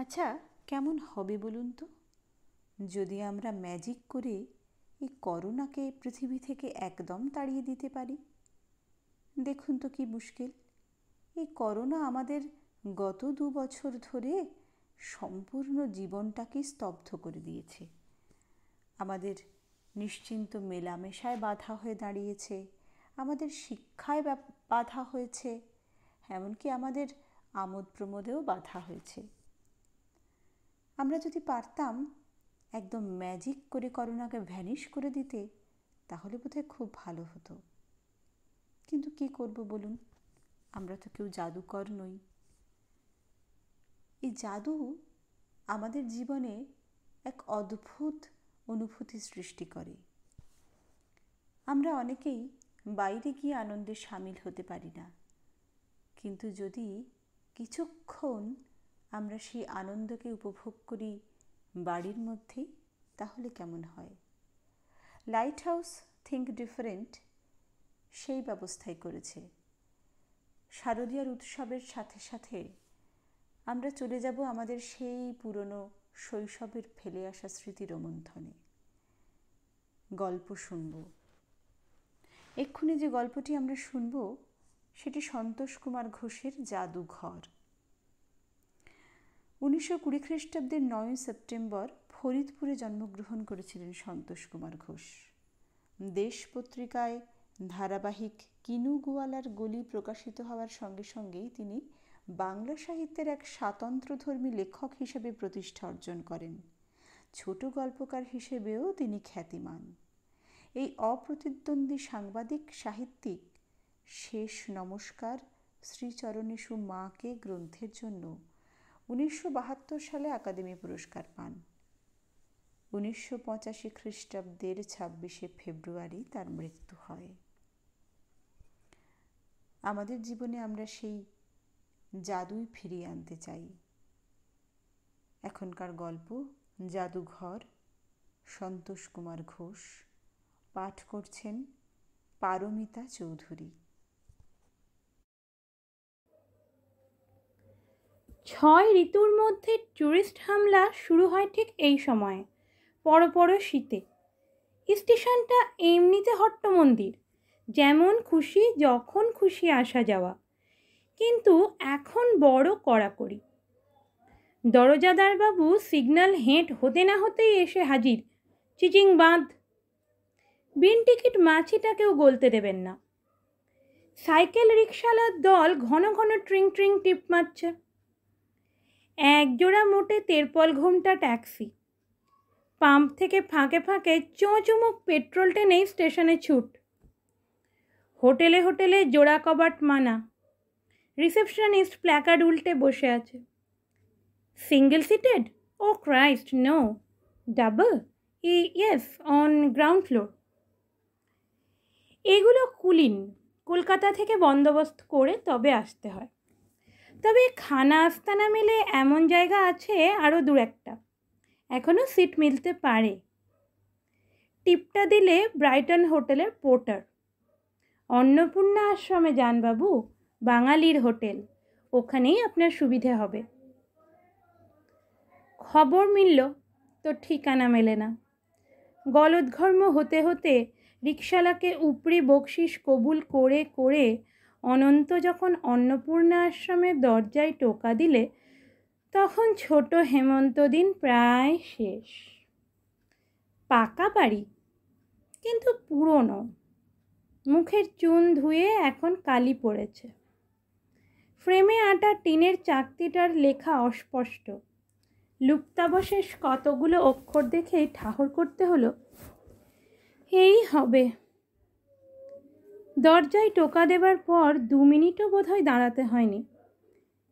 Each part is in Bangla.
আচ্ছা কেমন হবে বলুন তো যদি আমরা ম্যাজিক করে এই করোনাকে পৃথিবী থেকে একদম তাড়িয়ে দিতে পারি দেখুন তো কি মুশকিল এই করোনা আমাদের গত দু বছর ধরে সম্পূর্ণ জীবনটাকে স্তব্ধ করে দিয়েছে আমাদের নিশ্চিন্ত মেলামেশায় বাধা হয়ে দাঁড়িয়েছে আমাদের শিক্ষায় বাধা হয়েছে এমনকি আমাদের আমোদ প্রমোদেও বাধা হয়েছে আমরা যদি পারতাম একদম ম্যাজিক করে করোনাকে ভ্যানিশ করে দিতে তাহলে বোধহয় খুব ভালো হতো কিন্তু কি করব বলুন আমরা তো কেউ জাদুকর নই এই জাদু আমাদের জীবনে এক অদ্ভুত অনুভূতি সৃষ্টি করে আমরা অনেকেই বাইরে গিয়ে আনন্দে সামিল হতে পারি না কিন্তু যদি কিছুক্ষণ আমরা সেই আনন্দকে উপভোগ করি বাড়ির মধ্যেই তাহলে কেমন হয় লাইট হাউস থিঙ্ক ডিফারেন্ট সেই ব্যবস্থাই করেছে শারদীয়ার উৎসবের সাথে সাথে আমরা চলে যাব আমাদের সেই পুরনো শৈশবের ফেলে আসা স্মৃতি রোমন্থনে গল্প শুনব এক্ষুনি যে গল্পটি আমরা শুনব সেটি সন্তোষ কুমার ঘোষের জাদুঘর উনিশশো কুড়ি খ্রিস্টাব্দের নয় সেপ্টেম্বর ফরিদপুরে জন্মগ্রহণ করেছিলেন সন্তোষ কুমার ঘোষ দেশ পত্রিকায় ধারাবাহিক কিনু গোয়ালার গলি প্রকাশিত হওয়ার সঙ্গে সঙ্গেই তিনি বাংলা সাহিত্যের এক স্বাতন্ত্রধর্মী লেখক হিসেবে প্রতিষ্ঠা অর্জন করেন ছোট গল্পকার হিসেবেও তিনি খ্যাতিমান এই অপ্রতিদ্বন্দ্বী সাংবাদিক সাহিত্যিক শেষ নমস্কার শ্রীচরণেশু মাকে গ্রন্থের জন্য উনিশশো সালে একাডেমি পুরস্কার পান উনিশশো পঁচাশি খ্রিস্টাব্দের ছাব্বিশে ফেব্রুয়ারি তার মৃত্যু হয় আমাদের জীবনে আমরা সেই জাদুই ফিরিয়ে আনতে চাই এখনকার গল্প জাদুঘর সন্তোষ কুমার ঘোষ পাঠ করছেন পারমিতা চৌধুরী ছয় ঋতুর মধ্যে ট্যুরিস্ট হামলা শুরু হয় ঠিক এই সময়ে পরপর শীতে স্টেশনটা এমনিতে হট্টমন্দির যেমন খুশি যখন খুশি আসা যাওয়া কিন্তু এখন বড় কড়াকড়ি দরজাদারবাবু সিগন্যাল হেঁট হতে না হতেই এসে হাজির চিচিং বাঁধ বিন টিকিট মাছিটাকেও গলতে দেবেন না সাইকেল রিক্সালার দল ঘন ঘন ট্রিং ট্রিং টিপ মারছে একজোড়া মোটে তেরপল ঘোমটা ট্যাক্সি পাম্প থেকে ফাঁকে ফাঁকে চোঁচুমুক পেট্রোল টেনেই স্টেশনে ছুট হোটেলে হোটেলে জোড়া কবাট মানা রিসেপশনিস্ট প্ল্যাকার্ড উল্টে বসে আছে সিঙ্গেল সিটেড ও ক্রাইস্ট নো ডাবল ই ইয়েস অন গ্রাউন্ড ফ্লোর এগুলো কুলিন কলকাতা থেকে বন্দোবস্ত করে তবে আসতে হয় তবে খানা আস্তানা মেলে এমন জায়গা আছে আরও দু একটা এখনও সিট মিলতে পারে টিপটা দিলে ব্রাইটন হোটেলের পোর্টার অন্নপূর্ণা আশ্রমে যান বাবু বাঙালির হোটেল ওখানেই আপনার সুবিধে হবে খবর মিলল তো ঠিকানা মেলে না গলদঘর্ম হতে হতে রিক্সালাকে উপরি বকশিস কবুল করে করে অনন্ত যখন অন্নপূর্ণা আশ্রমের দরজায় টোকা দিলে তখন ছোট হেমন্ত দিন প্রায় শেষ পাকা বাড়ি কিন্তু পুরনো মুখের চুন ধুয়ে এখন কালি পড়েছে ফ্রেমে আটা টিনের চাকতিটার লেখা অস্পষ্ট লুপ্তাবশেষ কতগুলো অক্ষর দেখেই ঠাহর করতে হলো এই হবে দরজায় টোকা দেবার পর দু মিনিটও বোধহয় দাঁড়াতে হয়নি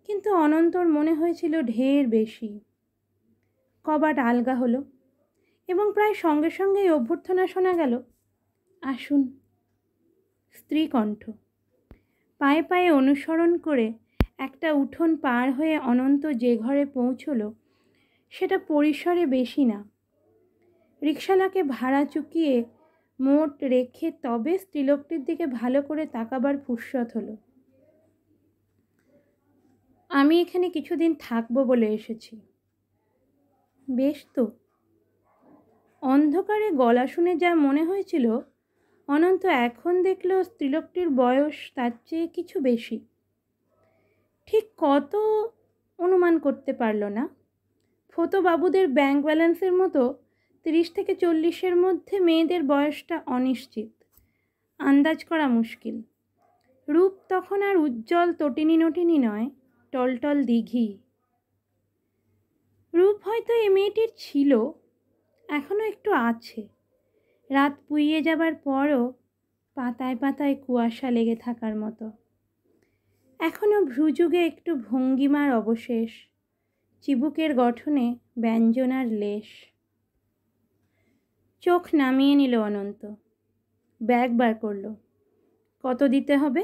কিন্তু অনন্তর মনে হয়েছিল ঢের বেশি কবাট আলগা হলো এবং প্রায় সঙ্গে সঙ্গেই অভ্যর্থনা শোনা গেল আসুন স্ত্রী কণ্ঠ পায়ে পায়ে অনুসরণ করে একটা উঠোন পার হয়ে অনন্ত যে ঘরে পৌঁছল সেটা পরিসরে বেশি না রিক্সালাকে ভাড়া চুকিয়ে মোট রেখে তবে স্ত্রীলোকটির দিকে ভালো করে তাকাবার ফুরসত হলো আমি এখানে কিছুদিন থাকবো বলে এসেছি বেশ তো অন্ধকারে গলা শুনে যা মনে হয়েছিল অনন্ত এখন দেখল স্ত্রীলোকটির বয়স তার চেয়ে কিছু বেশি ঠিক কত অনুমান করতে পারল না ফতো বাবুদের ব্যাংক ব্যালেন্সের মতো তিরিশ থেকে চল্লিশের মধ্যে মেয়েদের বয়সটা অনিশ্চিত আন্দাজ করা মুশকিল রূপ তখন আর উজ্জ্বল তটিনী নটিনী নয় টলটল দিঘি রূপ হয়তো এ মেয়েটির ছিল এখনও একটু আছে রাত পুইয়ে যাবার পরও পাতায় পাতায় কুয়াশা লেগে থাকার মতো এখনও ভ্রুযুগে একটু ভঙ্গিমার অবশেষ চিবুকের গঠনে ব্যঞ্জনার লেশ চোখ নামিয়ে নিল অনন্ত ব্যাগ বার করল কত দিতে হবে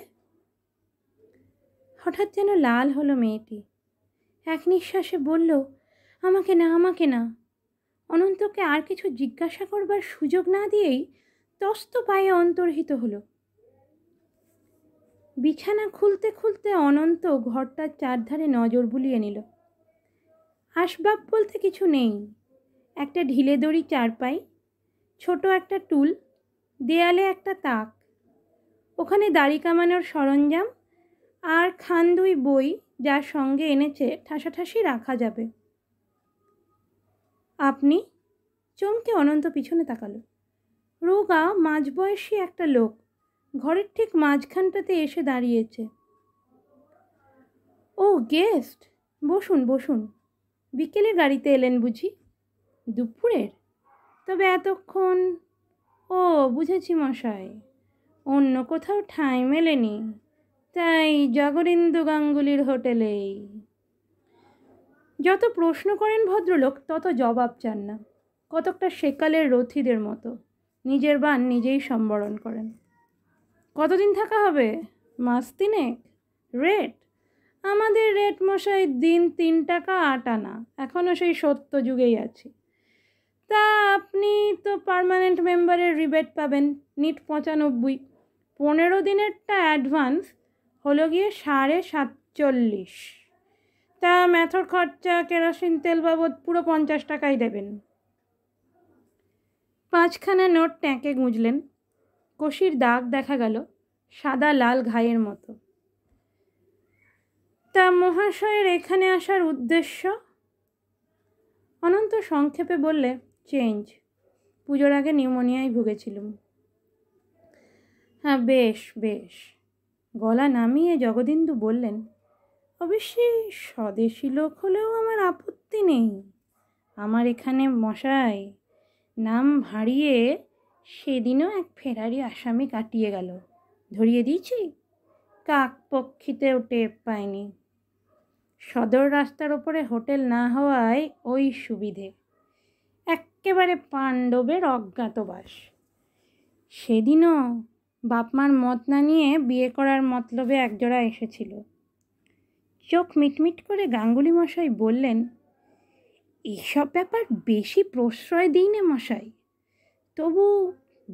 হঠাৎ যেন লাল হলো মেয়েটি এক নিঃশ্বাসে বলল আমাকে না আমাকে না অনন্তকে আর কিছু জিজ্ঞাসা করবার সুযোগ না দিয়েই তস্ত পায়ে অন্তর্হিত হলো বিছানা খুলতে খুলতে অনন্ত ঘরটার চারধারে নজর বুলিয়ে নিল আসবাব বলতে কিছু নেই একটা ঢিলে দড়ি চারপাই ছোট একটা টুল দেয়ালে একটা তাক ওখানে দাড়ি কামানোর সরঞ্জাম আর খান দুই বই যার সঙ্গে এনেছে ঠাসাঠাসি রাখা যাবে আপনি চমকে অনন্ত পিছনে তাকালো রোগা মাঝবয়সী একটা লোক ঘরের ঠিক মাঝখানটাতে এসে দাঁড়িয়েছে ও গেস্ট বসুন বসুন বিকেলে গাড়িতে এলেন বুঝি দুপুরের তবে এতক্ষণ ও বুঝেছি মশাই অন্য কোথাও ঠাঁই মেলেনি তাই জগরিন্দু গাঙ্গুলির হোটেলেই যত প্রশ্ন করেন ভদ্রলোক তত জবাব চান না কতকটা সেকালের রথীদের মতো নিজের বান নিজেই সম্বরণ করেন কতদিন থাকা হবে মাস তিনেক রেট আমাদের রেট মশাই দিন তিন টাকা আট আনা এখনও সেই সত্য যুগেই আছি তা আপনি তো পারমানেন্ট মেম্বারের রিবেট পাবেন নিট পঁচানব্বই পনেরো দিনেরটা অ্যাডভান্স হলো গিয়ে সাড়ে সাতচল্লিশ তা ম্যাথর খরচা কেরোসিন তেল বাবদ পুরো পঞ্চাশ টাকাই দেবেন পাঁচখানা নোট ট্যাঁকে গুঁজলেন কষির দাগ দেখা গেল সাদা লাল ঘায়ের মতো তা মহাশয়ের এখানে আসার উদ্দেশ্য অনন্ত সংক্ষেপে বললে চেঞ্জ পুজোর আগে নিউমোনিয়ায় ভুগেছিলুম হ্যাঁ বেশ বেশ গলা নামিয়ে জগদিন্দু বললেন অবশ্যই স্বদেশী লোক হলেও আমার আপত্তি নেই আমার এখানে মশাই নাম হারিয়ে সেদিনও এক ফেরারি আসামি কাটিয়ে গেল ধরিয়ে দিয়েছি কাক পক্ষিতেও টের পায়নি সদর রাস্তার ওপরে হোটেল না হওয়ায় ওই সুবিধে একেবারে পাণ্ডবের অজ্ঞাতবাস সেদিনও বাপমার মত না নিয়ে বিয়ে করার মতলবে একজোড়া এসেছিল চোখ মিটমিট করে গাঙ্গুলি মশাই বললেন এসব ব্যাপার বেশি প্রশ্রয় দিই না মশাই তবু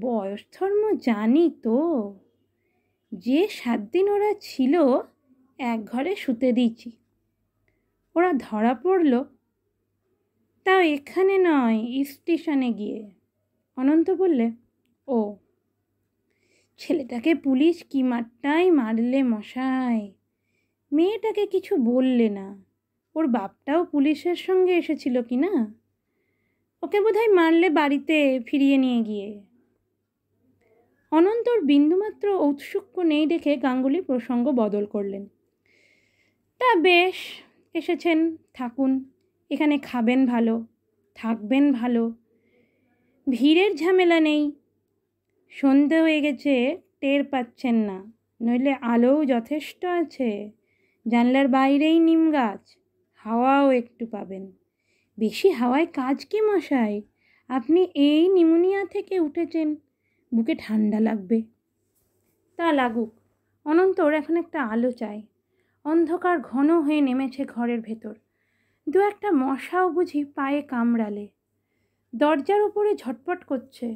বয়স ধর্ম জানি তো যে সাত দিন ওরা ছিল এক ঘরে শুতে দিয়েছি ওরা ধরা পড়ল তাও এখানে নয় স্টেশনে গিয়ে অনন্ত বললে ও ছেলেটাকে পুলিশ কি মারটাই মারলে মশাই মেয়েটাকে কিছু বললে না ওর বাপটাও পুলিশের সঙ্গে এসেছিল কি না ওকে বোধহয় মারলে বাড়িতে ফিরিয়ে নিয়ে গিয়ে অনন্তর বিন্দুমাত্র ঔৎসুক্য নেই দেখে গাঙ্গুলি প্রসঙ্গ বদল করলেন তা বেশ এসেছেন থাকুন এখানে খাবেন ভালো থাকবেন ভালো ভিড়ের ঝামেলা নেই সন্ধে হয়ে গেছে টের পাচ্ছেন না নইলে আলোও যথেষ্ট আছে জানলার বাইরেই নিম গাছ হাওয়াও একটু পাবেন বেশি হাওয়ায় কাজ কি মশাই আপনি এই নিমোনিয়া থেকে উঠেছেন বুকে ঠান্ডা লাগবে তা লাগুক অনন্তর এখন একটা আলো চাই অন্ধকার ঘন হয়ে নেমেছে ঘরের ভেতর দু একটা মশাও বুঝি পায়ে কামড়ালে দরজার উপরে ঝটপট করছে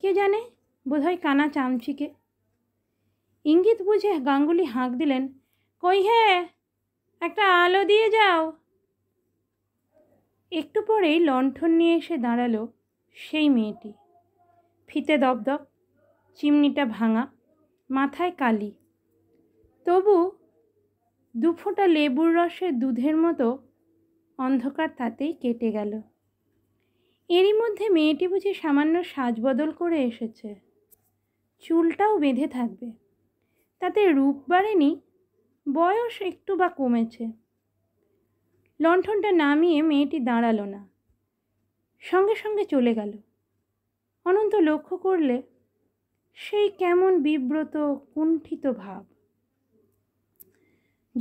কে জানে বোধহয় কানা চামচিকে ইঙ্গিত বুঝে গাঙ্গুলি হাঁক দিলেন কই হে একটা আলো দিয়ে যাও একটু পরেই লণ্ঠন নিয়ে এসে দাঁড়ালো সেই মেয়েটি ফিতে দপদপ চিমনিটা ভাঙা মাথায় কালি তবু দুফোটা লেবুর রসে দুধের মতো অন্ধকার তাতেই কেটে গেল এরই মধ্যে মেয়েটি বুঝি সামান্য সাজবদল করে এসেছে চুলটাও বেঁধে থাকবে তাতে রূপ বাড়েনি বয়স একটু বা কমেছে লণ্ঠনটা নামিয়ে মেয়েটি দাঁড়ালো না সঙ্গে সঙ্গে চলে গেল অনন্ত লক্ষ্য করলে সেই কেমন বিব্রত কুণ্ঠিত ভাব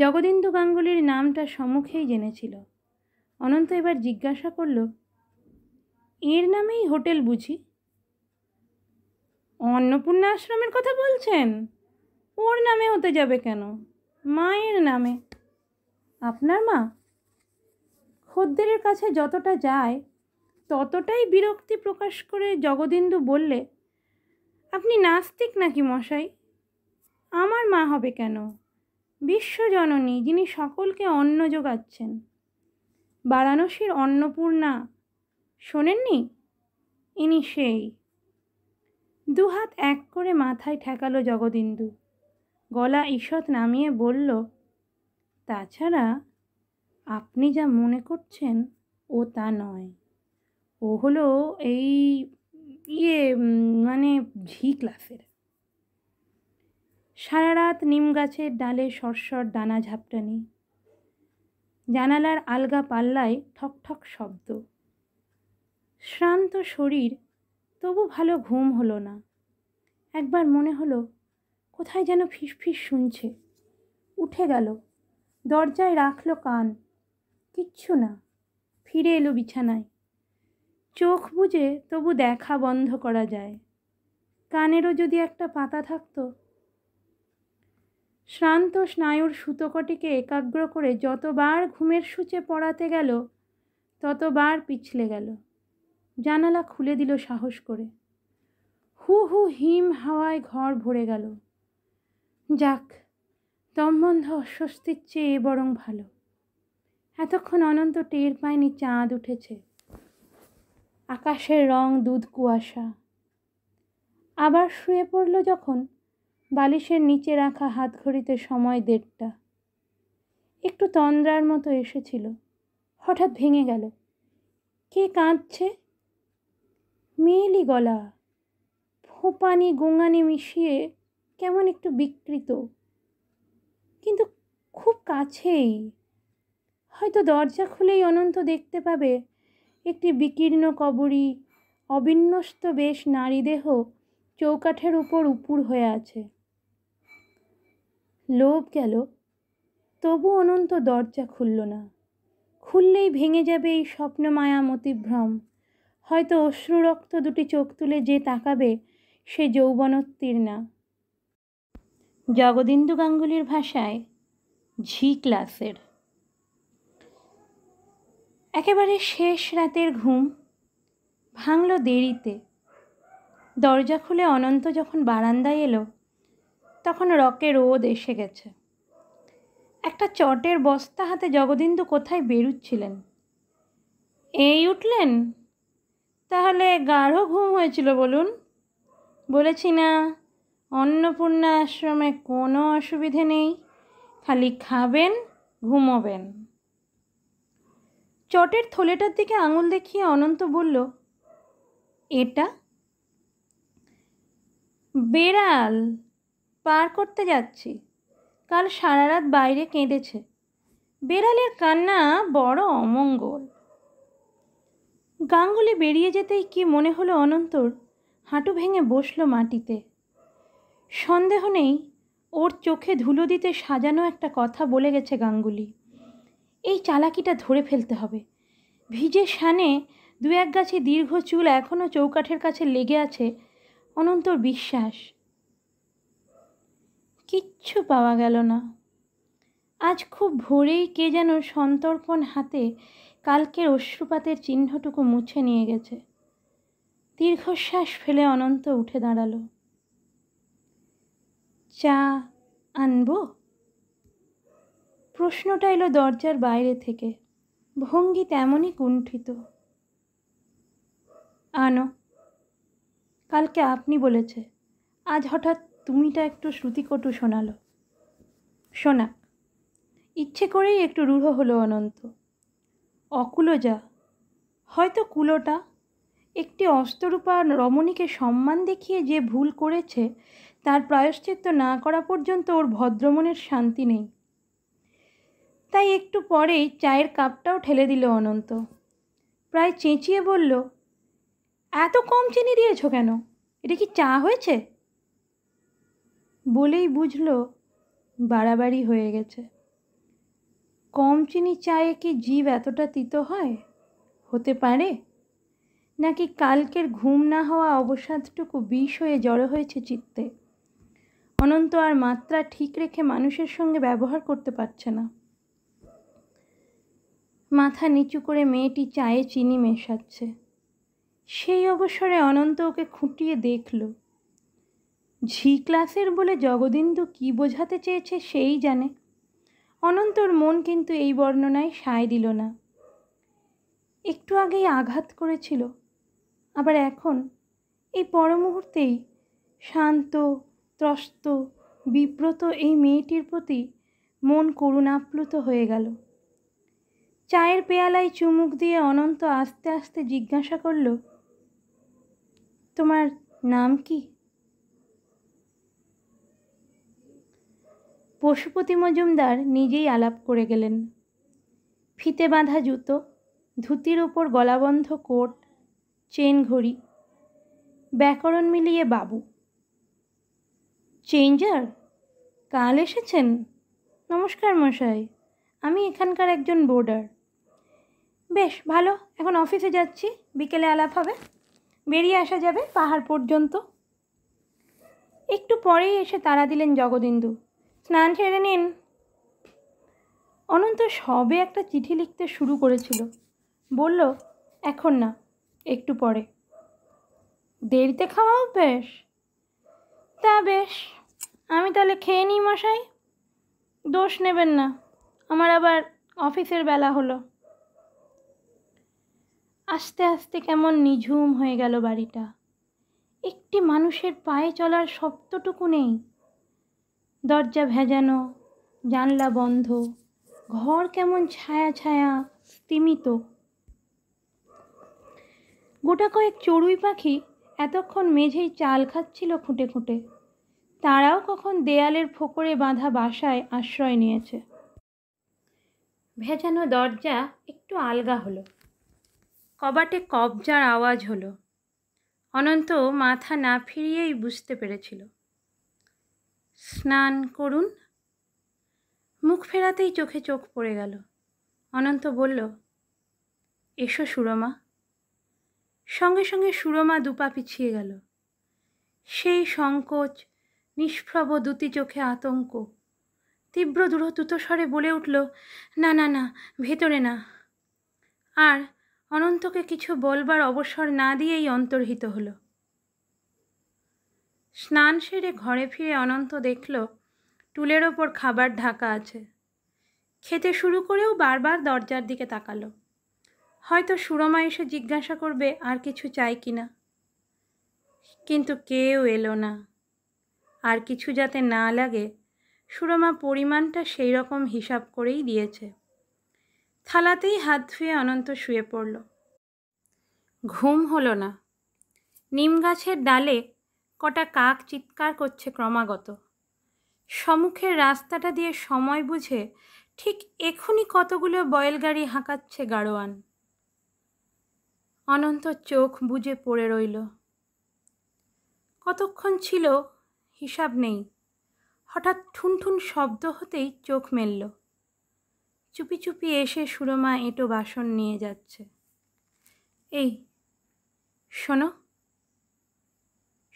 জগদিন্দু গাঙ্গুলির নামটা সম্মুখেই জেনেছিল অনন্ত এবার জিজ্ঞাসা করল এর নামেই হোটেল বুঝি অন্নপূর্ণা আশ্রমের কথা বলছেন ওর নামে হতে যাবে কেন মায়ের নামে আপনার মা খদ্দেরের কাছে যতটা যায় ততটাই বিরক্তি প্রকাশ করে জগদিন্দু বললে আপনি নাস্তিক নাকি মশাই আমার মা হবে কেন বিশ্বজননী যিনি সকলকে অন্ন যোগাচ্ছেন বারাণসীর অন্নপূর্ণা শোনেননি ইনি সেই দুহাত এক করে মাথায় ঠেকালো জগদিন্দু গলা ঈষৎ নামিয়ে বলল তাছাড়া আপনি যা মনে করছেন ও তা নয় ও হলো এই ইয়ে মানে ঝি ক্লাসের সারা রাত নিম গাছের ডালে সরসর দানা ঝাপটানি জানালার আলগা পাল্লায় ঠকঠক শব্দ শ্রান্ত শরীর তবু ভালো ঘুম হলো না একবার মনে হলো কোথায় যেন ফিসফিস শুনছে উঠে গেল দরজায় রাখলো কান কিচ্ছু না ফিরে এলো বিছানায় চোখ বুঝে তবু দেখা বন্ধ করা যায় কানেরও যদি একটা পাতা থাকতো শ্রান্ত স্নায়ুর সুতকটিকে একাগ্র করে যতবার ঘুমের সূচে পড়াতে গেল ততবার পিছলে গেল জানালা খুলে দিল সাহস করে হু হু হিম হাওয়ায় ঘর ভরে গেল যাক দমবন্ধ অস্বস্তির চেয়ে বরং ভালো এতক্ষণ অনন্ত টের পায়নি চাঁদ উঠেছে আকাশের রং দুধ কুয়াশা আবার শুয়ে পড়ল যখন বালিশের নিচে রাখা হাত ঘড়িতে সময় দেড়টা একটু তন্দ্রার মতো এসেছিল হঠাৎ ভেঙে গেল কে কাঁদছে মেয়েলি গলা ফোঁপানি গোঙানি মিশিয়ে কেমন একটু বিকৃত কিন্তু খুব কাছেই হয়তো দরজা খুলেই অনন্ত দেখতে পাবে একটি বিকীর্ণ কবরী অবিন্যস্ত বেশ নারীদেহ চৌকাঠের উপর উপুর হয়ে আছে লোভ গেল তবু অনন্ত দরজা খুলল না খুললেই ভেঙে যাবে এই মায়া মতিভ্রম হয়তো অশ্রুরক্ত দুটি চোখ তুলে যে তাকাবে সে যৌবনত্বীর না জগদিন্দু গাঙ্গুলির ভাষায় ঝি ক্লাসের একেবারে শেষ রাতের ঘুম ভাঙল দেরিতে দরজা খুলে অনন্ত যখন বারান্দায় এলো তখন রকে রোদ এসে গেছে একটা চটের বস্তা হাতে জগদিন্দু কোথায় বেরুচ্ছিলেন এই উঠলেন তাহলে গাঢ় ঘুম হয়েছিল বলুন বলেছি না অন্নপূর্ণা আশ্রমে কোনো অসুবিধে নেই খালি খাবেন ঘুমোবেন চটের থলেটার দিকে আঙুল দেখিয়ে অনন্ত বলল এটা বেড়াল পার করতে যাচ্ছি কাল সারা রাত বাইরে কেঁদেছে বেড়ালের কান্না বড় অমঙ্গল গাঙ্গুলি বেরিয়ে যেতেই কি মনে হলো অনন্তর হাঁটু ভেঙে বসলো মাটিতে সন্দেহ নেই ওর চোখে ধুলো দিতে সাজানো একটা কথা বলে গেছে গাঙ্গুলি এই চালাকিটা ধরে ফেলতে হবে ভিজে সানে দু এক গাছে দীর্ঘ চুল এখনও চৌকাঠের কাছে লেগে আছে অনন্তর বিশ্বাস কিচ্ছু পাওয়া গেল না আজ খুব ভোরেই কে যেন সন্তর্পণ হাতে কালকের অশ্রুপাতের চিহ্নটুকু মুছে নিয়ে গেছে দীর্ঘশ্বাস ফেলে অনন্ত উঠে দাঁড়ালো চা আনব প্রশ্নটা এলো দরজার বাইরে থেকে ভঙ্গি তেমনই কুণ্ঠিত আনো কালকে আপনি বলেছে আজ হঠাৎ তুমিটা একটু শ্রুতিকটু শোনালো শোনা ইচ্ছে করেই একটু রূঢ় হলো অনন্ত অকুলো যা হয়তো কুলোটা একটি অস্তরূপা রমণীকে সম্মান দেখিয়ে যে ভুল করেছে তার প্রায়শ্চিত্ত না করা পর্যন্ত ওর ভদ্রমনের শান্তি নেই তাই একটু পরেই চায়ের কাপটাও ঠেলে দিল অনন্ত প্রায় চেঁচিয়ে বলল এত কম চিনি দিয়েছ কেন এটা কি চা হয়েছে বলেই বুঝল বাড়াবাড়ি হয়ে গেছে কম চিনি চায়ে কি জীব এতটা তিতো হয় হতে পারে নাকি কালকের ঘুম না হওয়া অবসাদটুকু বিষ হয়ে জড়ো হয়েছে চিত্তে অনন্ত আর মাত্রা ঠিক রেখে মানুষের সঙ্গে ব্যবহার করতে পারছে না মাথা নিচু করে মেয়েটি চায়ে চিনি মেশাচ্ছে সেই অবসরে অনন্ত ওকে খুঁটিয়ে দেখলো ঝি ক্লাসের বলে জগদিন্দু কী বোঝাতে চেয়েছে সেই জানে অনন্তর মন কিন্তু এই বর্ণনায় সায় দিল না একটু আগেই আঘাত করেছিল আবার এখন এই পরমুহূর্তেই শান্ত ত্রস্ত বিব্রত এই মেয়েটির প্রতি মন করুণাপ্লুত হয়ে গেল চায়ের পেয়ালায় চুমুক দিয়ে অনন্ত আস্তে আস্তে জিজ্ঞাসা করল তোমার নাম কি পশুপতি মজুমদার নিজেই আলাপ করে গেলেন ফিতে বাঁধা জুতো ধুতির ওপর গলাবন্ধ কোট চেন ঘড়ি ব্যাকরণ মিলিয়ে বাবু চেঞ্জার কাল এসেছেন নমস্কার মশাই আমি এখানকার একজন বোর্ডার বেশ ভালো এখন অফিসে যাচ্ছি বিকেলে আলাপ হবে বেরিয়ে আসা যাবে পাহাড় পর্যন্ত একটু পরেই এসে তাড়া দিলেন জগদিন্দু স্নান সেরে নিন অনন্ত সবে একটা চিঠি লিখতে শুরু করেছিল বলল এখন না একটু পরে দেরিতে খাওয়া অভ্যেস তা বেশ আমি তাহলে খেয়ে নিই মশাই দোষ নেবেন না আমার আবার অফিসের বেলা হলো আস্তে আস্তে কেমন নিঝুম হয়ে গেল বাড়িটা একটি মানুষের পায়ে চলার শব্দটুকু নেই দরজা ভেজানো জানলা বন্ধ ঘর কেমন ছায়া ছায়া স্তিমিত গোটা কয়েক চড়ুই পাখি এতক্ষণ মেঝেই চাল খাচ্ছিল খুঁটে খুঁটে তারাও কখন দেয়ালের ফোকরে বাঁধা বাসায় আশ্রয় নিয়েছে ভেজানো দরজা একটু আলগা হলো কবাটে কবজার আওয়াজ হলো অনন্ত মাথা না ফিরিয়েই বুঝতে পেরেছিল স্নান করুন মুখ ফেরাতেই চোখে চোখ পড়ে গেল অনন্ত বলল এসো সুরমা সঙ্গে সঙ্গে সুরমা দুপা পিছিয়ে গেল সেই সংকোচ নিষ্প্রভ দুটি চোখে আতঙ্ক তীব্র দ্রুত স্বরে বলে উঠল না না না ভেতরে না আর অনন্তকে কিছু বলবার অবসর না দিয়েই অন্তর্হিত হলো স্নান সেরে ঘরে ফিরে অনন্ত দেখল টুলের ওপর খাবার ঢাকা আছে খেতে শুরু করেও বারবার দরজার দিকে তাকালো হয়তো সুরমা এসে জিজ্ঞাসা করবে আর কিছু চাই কি না কিন্তু কেউ এলো না আর কিছু যাতে না লাগে সুরমা পরিমাণটা সেই রকম হিসাব করেই দিয়েছে থালাতেই হাত ধুয়ে অনন্ত শুয়ে পড়ল ঘুম হলো না নিম গাছের ডালে কটা কাক চিৎকার করছে ক্রমাগত সম্মুখের রাস্তাটা দিয়ে সময় বুঝে ঠিক এখনই কতগুলো বয়েলগাড়ি হাঁকাচ্ছে গাড়োয়ান অনন্ত চোখ বুঝে পড়ে রইল কতক্ষণ ছিল হিসাব নেই হঠাৎ ঠুনঠুন শব্দ হতেই চোখ মেলল চুপি চুপি এসে সুরমা এঁটো বাসন নিয়ে যাচ্ছে এই শোনো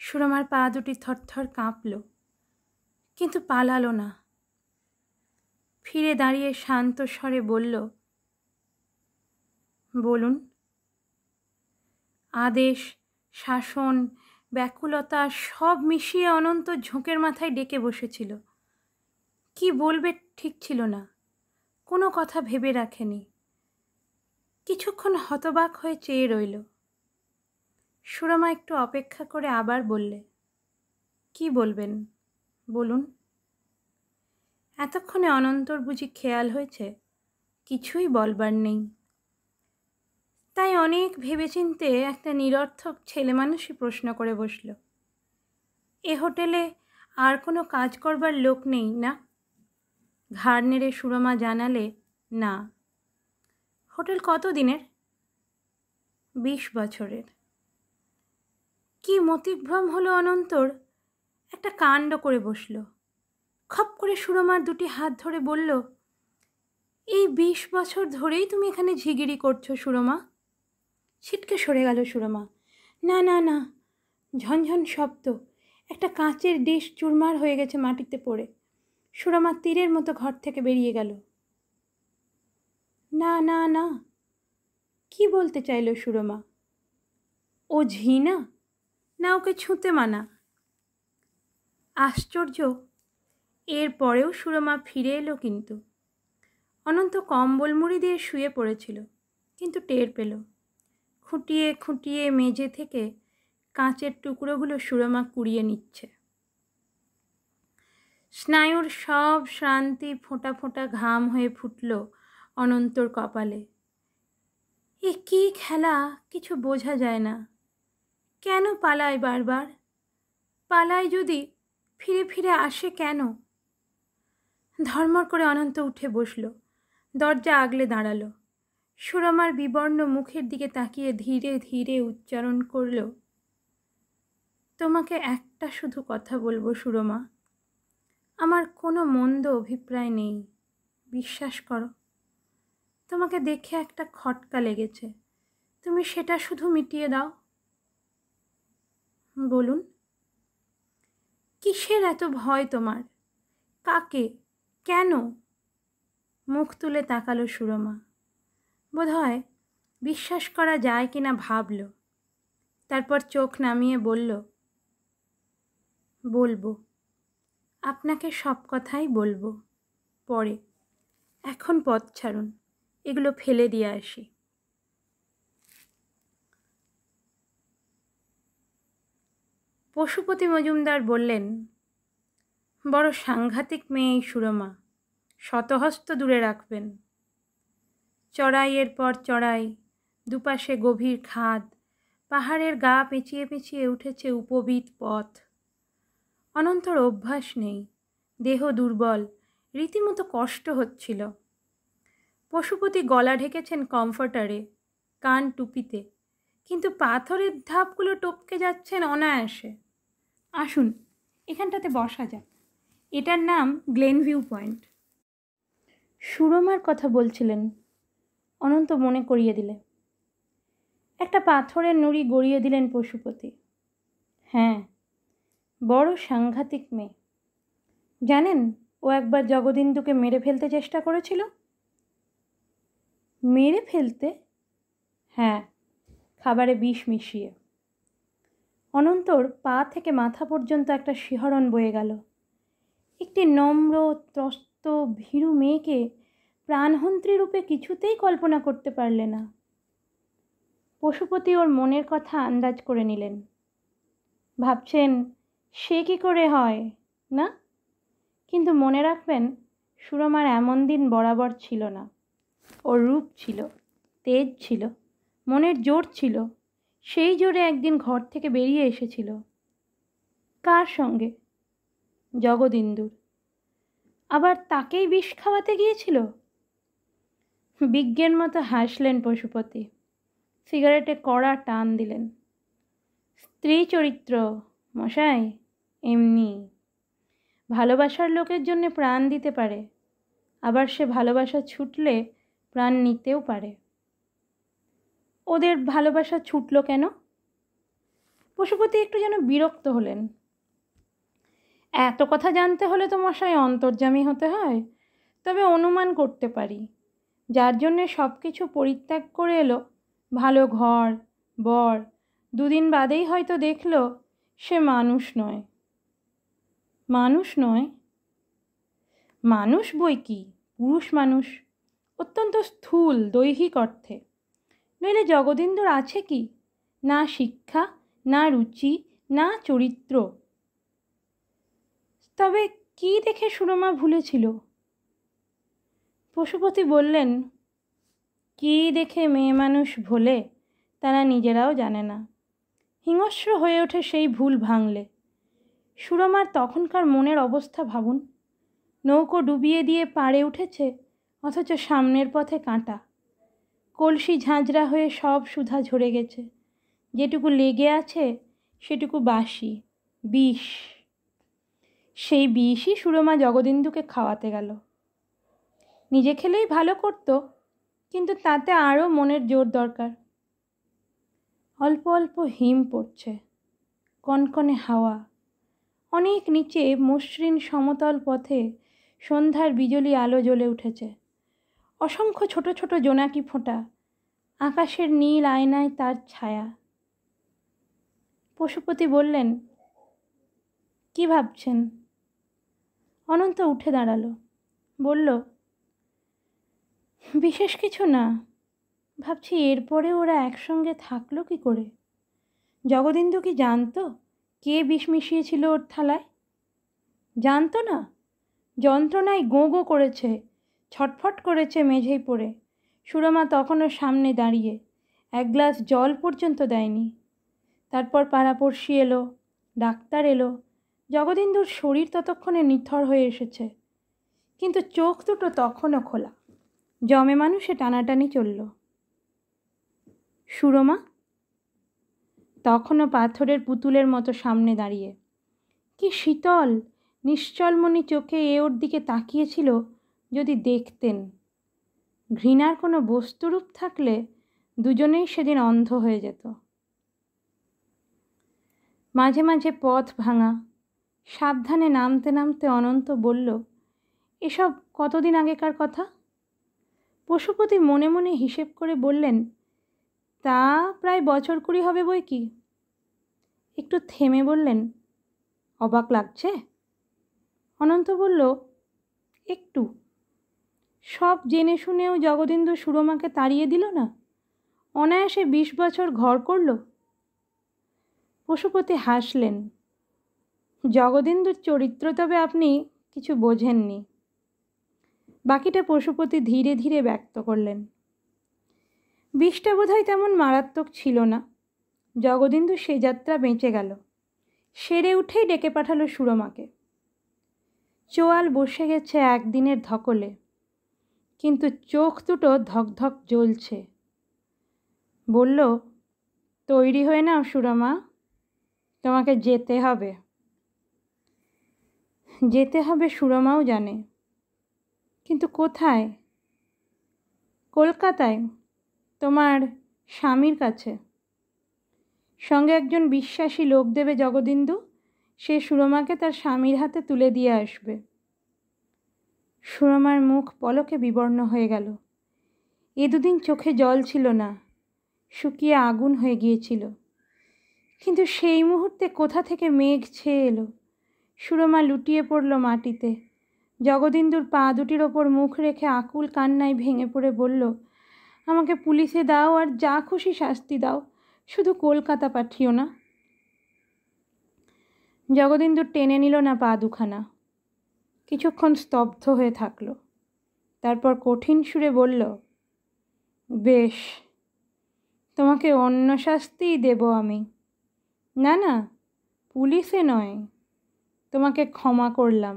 সুরমার পা দুটি থরথর কাঁপল কিন্তু পালালো না ফিরে দাঁড়িয়ে শান্ত স্বরে বলল বলুন আদেশ শাসন ব্যাকুলতা সব মিশিয়ে অনন্ত ঝোঁকের মাথায় ডেকে বসেছিল কি বলবে ঠিক ছিল না কোনো কথা ভেবে রাখেনি কিছুক্ষণ হতবাক হয়ে চেয়ে রইল সুরমা একটু অপেক্ষা করে আবার বললে কি বলবেন বলুন এতক্ষণে অনন্তর বুঝি খেয়াল হয়েছে কিছুই বলবার নেই তাই অনেক ভেবেচিন্তে একটা নিরর্থক ছেলে মানুষই প্রশ্ন করে বসল এ হোটেলে আর কোনো কাজ করবার লোক নেই না ঘাড় নেড়ে সুরমা জানালে না হোটেল কত দিনের বিশ বছরের কি মতিভ্রম হলো অনন্তর একটা কাণ্ড করে বসল খপ করে সুরমার দুটি হাত ধরে বলল এই বিশ বছর ধরেই তুমি এখানে ঝিগিরি করছো সুরমা ছিটকে সরে গেল সুরমা না না না ঝনঝন শব্দ একটা কাঁচের ডিশ চুরমার হয়ে গেছে মাটিতে পড়ে সুরমা তীরের মতো ঘর থেকে বেরিয়ে গেল না না না কি বলতে চাইল সুরমা ও ঝিনা না ওকে ছুঁতে মানা আশ্চর্য এর পরেও সুরমা ফিরে এলো কিন্তু অনন্ত কম্বল মুড়ি দিয়ে শুয়ে পড়েছিল কিন্তু টের পেল খুঁটিয়ে খুঁটিয়ে মেঝে থেকে কাঁচের টুকরোগুলো সুরমা কুড়িয়ে নিচ্ছে স্নায়ুর সব শ্রান্তি ফোঁটা ফোঁটা ঘাম হয়ে ফুটল অনন্তর কপালে এ কী খেলা কিছু বোঝা যায় না কেন পালায় বারবার পালায় যদি ফিরে ফিরে আসে কেন ধর্মর করে অনন্ত উঠে বসল দরজা আগলে দাঁড়ালো সুরমার বিবর্ণ মুখের দিকে তাকিয়ে ধীরে ধীরে উচ্চারণ করল তোমাকে একটা শুধু কথা বলবো সুরমা আমার কোনো মন্দ অভিপ্রায় নেই বিশ্বাস করো তোমাকে দেখে একটা খটকা লেগেছে তুমি সেটা শুধু মিটিয়ে দাও বলুন কিসের এত ভয় তোমার কাকে কেন মুখ তুলে তাকালো সুরমা বোধহয় বিশ্বাস করা যায় কি না ভাবল তারপর চোখ নামিয়ে বলল বলবো আপনাকে সব কথাই বলবো পরে এখন পথ ছাড়ুন এগুলো ফেলে দিয়ে আসি পশুপতি মজুমদার বললেন বড় সাংঘাতিক মেয়ে এই সুরমা শতহস্ত দূরে রাখবেন চড়াইয়ের পর চড়াই দুপাশে গভীর খাদ পাহাড়ের গা পেঁচিয়ে পেঁচিয়ে উঠেছে উপবিত পথ অনন্তর অভ্যাস নেই দেহ দুর্বল রীতিমতো কষ্ট হচ্ছিল পশুপতি গলা ঢেকেছেন কমফর্টারে কান টুপিতে কিন্তু পাথরের ধাপগুলো টপকে যাচ্ছেন অনায়াসে আসুন এখানটাতে বসা যাক এটার নাম গ্লেনভিউ পয়েন্ট সুরমার কথা বলছিলেন অনন্ত মনে করিয়ে দিলে একটা পাথরের নুড়ি গড়িয়ে দিলেন পশুপতি হ্যাঁ বড় সাংঘাতিক মেয়ে জানেন ও একবার জগদিন্দুকে মেরে ফেলতে চেষ্টা করেছিল মেরে ফেলতে হ্যাঁ খাবারে বিষ মিশিয়ে অনন্তর পা থেকে মাথা পর্যন্ত একটা শিহরণ বয়ে গেল একটি নম্র ত্রস্ত ভীরু মেয়েকে প্রাণহন্ত্রী রূপে কিছুতেই কল্পনা করতে পারলে না পশুপতি ওর মনের কথা আন্দাজ করে নিলেন ভাবছেন সে কি করে হয় না কিন্তু মনে রাখবেন সুরমার এমন দিন বরাবর ছিল না ওর রূপ ছিল তেজ ছিল মনের জোর ছিল সেই জোরে একদিন ঘর থেকে বেরিয়ে এসেছিল কার সঙ্গে জগদিন্দুর আবার তাকেই বিষ খাওয়াতে গিয়েছিল বিজ্ঞের মতো হাসলেন পশুপতি সিগারেটে কড়া টান দিলেন স্ত্রী চরিত্র মশাই এমনি ভালোবাসার লোকের জন্য প্রাণ দিতে পারে আবার সে ভালোবাসা ছুটলে প্রাণ নিতেও পারে ওদের ভালোবাসা ছুটল কেন পশুপতি একটু যেন বিরক্ত হলেন এত কথা জানতে হলে তো মশায় অন্তর্জামী হতে হয় তবে অনুমান করতে পারি যার জন্যে সব কিছু পরিত্যাগ করে এলো ভালো ঘর বর দুদিন বাদেই হয়তো দেখল সে মানুষ নয় মানুষ নয় মানুষ বই কি পুরুষ মানুষ অত্যন্ত স্থূল দৈহিক অর্থে নইলে জগদেন্দুর আছে কি না শিক্ষা না রুচি না চরিত্র তবে কি দেখে সুরমা ভুলেছিল পশুপতি বললেন কি দেখে মেয়ে মানুষ ভোলে তারা নিজেরাও জানে না হিংস্র হয়ে ওঠে সেই ভুল ভাঙলে সুরমার তখনকার মনের অবস্থা ভাবুন নৌকো ডুবিয়ে দিয়ে পাড়ে উঠেছে অথচ সামনের পথে কাঁটা কলসি ঝাঁঝরা হয়ে সব সুধা ঝরে গেছে যেটুকু লেগে আছে সেটুকু বাসি বিষ সেই বিষই সুরমা জগদিন্দুকে খাওয়াতে গেল নিজে খেলেই ভালো করত কিন্তু তাতে আরও মনের জোর দরকার অল্প অল্প হিম পড়ছে কনকনে হাওয়া অনেক নিচে মসৃণ সমতল পথে সন্ধ্যার বিজলি আলো জ্বলে উঠেছে অসংখ্য ছোট ছোট জোনাকি ফোঁটা আকাশের নীল আয়নায় তার ছায়া পশুপতি বললেন কি ভাবছেন অনন্ত উঠে দাঁড়ালো বলল বিশেষ কিছু না ভাবছি এরপরে ওরা একসঙ্গে থাকলো কি করে জগদিন্দু কি জানতো কে বিষ মিশিয়েছিল ওর থালায় জানতো না যন্ত্রণায় গোঁ গো করেছে ছটফট করেছে মেঝেই পড়ে সুরমা তখনও সামনে দাঁড়িয়ে এক গ্লাস জল পর্যন্ত দেয়নি তারপর পাড়াপড়শি এলো ডাক্তার এলো জগদিন্দুর শরীর ততক্ষণে নিথর হয়ে এসেছে কিন্তু চোখ দুটো তখনও খোলা জমে মানুষে টানাটানি চলল সুরমা তখনও পাথরের পুতুলের মতো সামনে দাঁড়িয়ে কি শীতল নিশ্চলমণি চোখে এ ওর দিকে তাকিয়েছিল যদি দেখতেন ঘৃণার কোনো বস্তুরূপ থাকলে দুজনেই সেদিন অন্ধ হয়ে যেত মাঝে মাঝে পথ ভাঙা সাবধানে নামতে নামতে অনন্ত বলল এসব কতদিন আগেকার কথা পশুপতি মনে মনে হিসেব করে বললেন তা প্রায় বছর কুড়ি হবে বই কি একটু থেমে বললেন অবাক লাগছে অনন্ত বলল একটু সব জেনে শুনেও জগদিন্দু সুরমাকে তাড়িয়ে দিল না অনায়াসে বিশ বছর ঘর করল পশুপতি হাসলেন জগদিন্দুর চরিত্র তবে আপনি কিছু বোঝেননি বাকিটা পশুপতি ধীরে ধীরে ব্যক্ত করলেন বিষটা বোধহয় তেমন মারাত্মক ছিল না জগদিন্দু সে যাত্রা বেঁচে গেল সেরে উঠেই ডেকে পাঠালো সুরমাকে চোয়াল বসে গেছে একদিনের ধকলে কিন্তু চোখ দুটো ধকধক জ্বলছে বলল তৈরি হয়ে নাও সুরমা তোমাকে যেতে হবে যেতে হবে সুরমাও জানে কিন্তু কোথায় কলকাতায় তোমার স্বামীর কাছে সঙ্গে একজন বিশ্বাসী লোক দেবে জগদিন্দু সে সুরমাকে তার স্বামীর হাতে তুলে দিয়ে আসবে সুরমার মুখ পলকে বিবর্ণ হয়ে গেল এ দুদিন চোখে জল ছিল না শুকিয়ে আগুন হয়ে গিয়েছিল কিন্তু সেই মুহূর্তে কোথা থেকে মেঘ ছেয়ে এলো সুরমা লুটিয়ে পড়ল মাটিতে জগদিন্দুর পা দুটির ওপর মুখ রেখে আকুল কান্নায় ভেঙে পড়ে বলল আমাকে পুলিশে দাও আর যা খুশি শাস্তি দাও শুধু কলকাতা পাঠিও না জগদিন্দুর টেনে নিল না পা দুখানা কিছুক্ষণ স্তব্ধ হয়ে থাকল তারপর কঠিন সুরে বলল বেশ তোমাকে অন্য শাস্তিই দেব আমি না না পুলিশে নয় তোমাকে ক্ষমা করলাম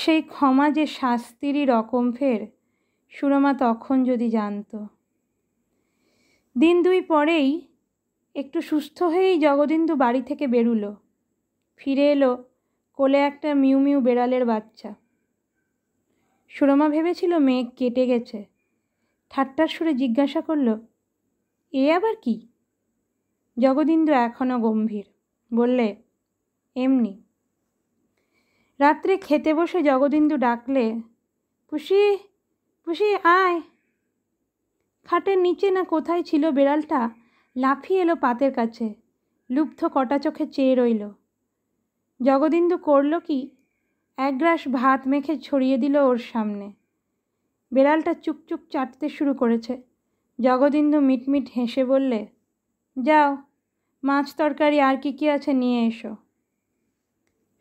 সেই ক্ষমা যে শাস্তিরই রকম ফের সুরমা তখন যদি জানত দিন দুই পরেই একটু সুস্থ হয়েই জগদিন্দু বাড়ি থেকে বেরুলো ফিরে এলো কোলে একটা মিউ মিউ বেড়ালের বাচ্চা সুরমা ভেবেছিল মেঘ কেটে গেছে ঠাট্টার সুরে জিজ্ঞাসা করল এ আবার কি জগদিন্দু এখনও গম্ভীর বললে এমনি রাত্রে খেতে বসে জগদিন্দু ডাকলে পুষি পুষি আয় খাটের নিচে না কোথায় ছিল বেড়ালটা লাফিয়ে এলো পাতের কাছে লুপ্ত কটা চোখে চেয়ে রইল জগদিন্দু করল কি এক গ্রাস ভাত মেখে ছড়িয়ে দিল ওর সামনে বেড়ালটা চুপচুপ চাটতে শুরু করেছে জগদিন্দু মিটমিট হেসে বললে যাও মাছ তরকারি আর কি কি আছে নিয়ে এসো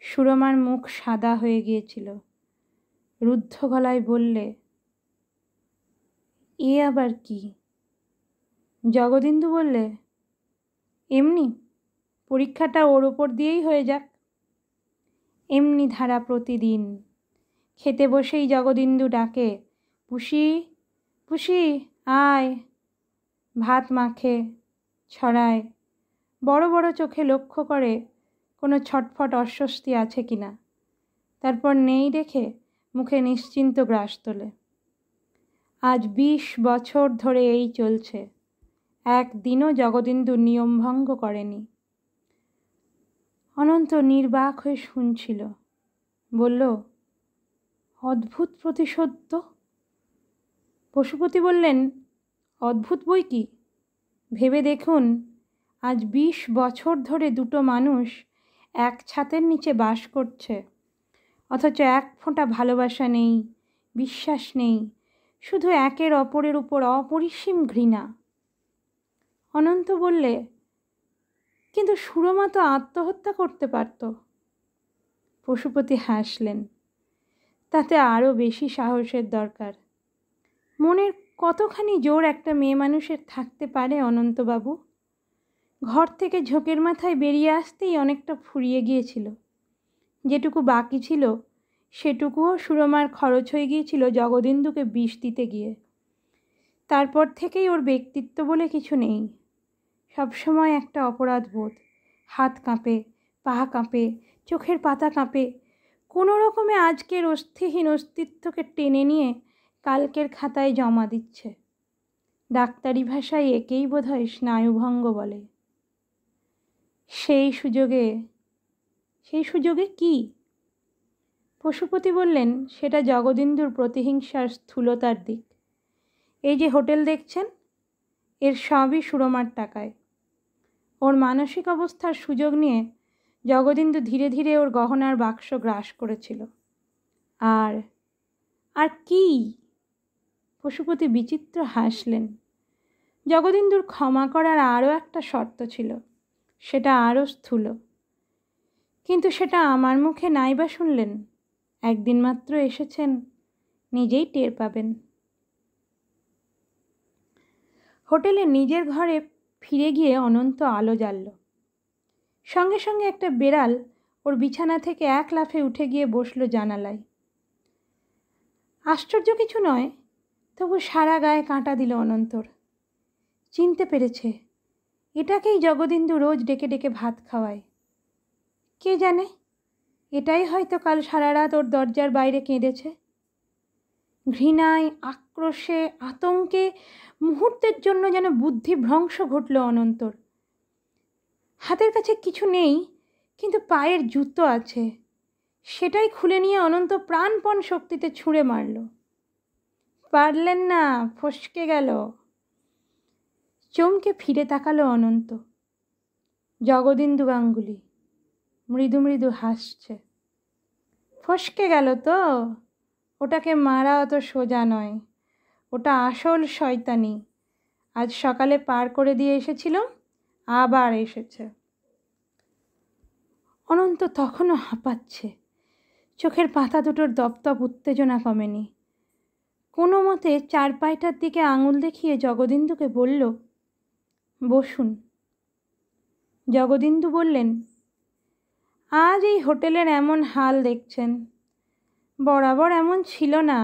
সুরমার মুখ সাদা হয়ে গিয়েছিল রুদ্ধ গলায় বললে এ আবার কি জগদিন্দু বললে এমনি পরীক্ষাটা ওর ওপর দিয়েই হয়ে যাক এমনি ধারা প্রতিদিন খেতে বসেই জগদিন্দু ডাকে পুষি পুষি আয় ভাত মাখে ছড়ায় বড় বড় চোখে লক্ষ্য করে কোনো ছটফট অস্বস্তি আছে কি না তারপর নেই দেখে মুখে নিশ্চিন্ত গ্রাস তোলে আজ বিশ বছর ধরে এই চলছে একদিনও জগদিন্দু নিয়মভঙ্গ করেনি অনন্ত নির্বাক হয়ে শুনছিল বলল অদ্ভুত প্রতিশোধ তো পশুপতি বললেন অদ্ভুত বই কি ভেবে দেখুন আজ বিশ বছর ধরে দুটো মানুষ এক ছাতের নিচে বাস করছে অথচ এক ফোঁটা ভালোবাসা নেই বিশ্বাস নেই শুধু একের অপরের উপর অপরিসীম ঘৃণা অনন্ত বললে কিন্তু সুরমা তো আত্মহত্যা করতে পারত পশুপতি হাসলেন তাতে আরও বেশি সাহসের দরকার মনের কতখানি জোর একটা মেয়ে মানুষের থাকতে পারে অনন্তবাবু ঘর থেকে ঝোঁকের মাথায় বেরিয়ে আসতেই অনেকটা ফুরিয়ে গিয়েছিল যেটুকু বাকি ছিল সেটুকুও সুরমার খরচ হয়ে গিয়েছিল জগদিন্দুকে বিষ দিতে গিয়ে তারপর থেকেই ওর ব্যক্তিত্ব বলে কিছু নেই সবসময় একটা অপরাধ বোধ হাত কাঁপে পা কাঁপে চোখের পাতা কাঁপে কোনো রকমে আজকের অস্থিহীন অস্তিত্বকে টেনে নিয়ে কালকের খাতায় জমা দিচ্ছে ডাক্তারি ভাষায় একেই বোধহয় স্নায়ুভঙ্গ বলে সেই সুযোগে সেই সুযোগে কি পশুপতি বললেন সেটা জগদিন্দুর প্রতিহিংসার স্থূলতার দিক এই যে হোটেল দেখছেন এর সবই সুরমার টাকায় ওর মানসিক অবস্থার সুযোগ নিয়ে জগদিন্দু ধীরে ধীরে ওর গহনার বাক্স গ্রাস করেছিল আর আর কি পশুপতি বিচিত্র হাসলেন জগদিন্দুর ক্ষমা করার আরও একটা শর্ত ছিল সেটা আরও স্থূল কিন্তু সেটা আমার মুখে নাই বা শুনলেন একদিন মাত্র এসেছেন নিজেই টের পাবেন হোটেলে নিজের ঘরে ফিরে গিয়ে অনন্ত আলো জ্বালল সঙ্গে সঙ্গে একটা বেড়াল ওর বিছানা থেকে এক লাফে উঠে গিয়ে বসলো জানালায় আশ্চর্য কিছু নয় তবু সারা গায়ে কাঁটা দিল অনন্তর চিনতে পেরেছে এটাকেই জগদিন্দু রোজ ডেকে ডেকে ভাত খাওয়ায় কে জানে এটাই হয়তো কাল সারা রাত ওর দরজার বাইরে কেঁদেছে ঘৃণায় আক্রোশে আতঙ্কে মুহূর্তের জন্য যেন বুদ্ধি ভ্রংশ ঘটল অনন্তর হাতের কাছে কিছু নেই কিন্তু পায়ের জুতো আছে সেটাই খুলে নিয়ে অনন্ত প্রাণপণ শক্তিতে ছুঁড়ে মারল পারলেন না ফসকে গেল চমকে ফিরে তাকালো অনন্ত জগদিন্দু গাঙ্গুলি মৃদু মৃদু হাসছে ফসকে গেল তো ওটাকে মারা অত সোজা নয় ওটা আসল শয়তানি আজ সকালে পার করে দিয়ে এসেছিল আবার এসেছে অনন্ত তখনও হাঁপাচ্ছে চোখের পাতা দুটোর দপদপ উত্তেজনা কমেনি কোনো মতে চারপাইটার দিকে আঙুল দেখিয়ে জগদিন্দুকে বলল বসুন জগদিন্দু বললেন আজ এই হোটেলের এমন হাল দেখছেন বরাবর এমন ছিল না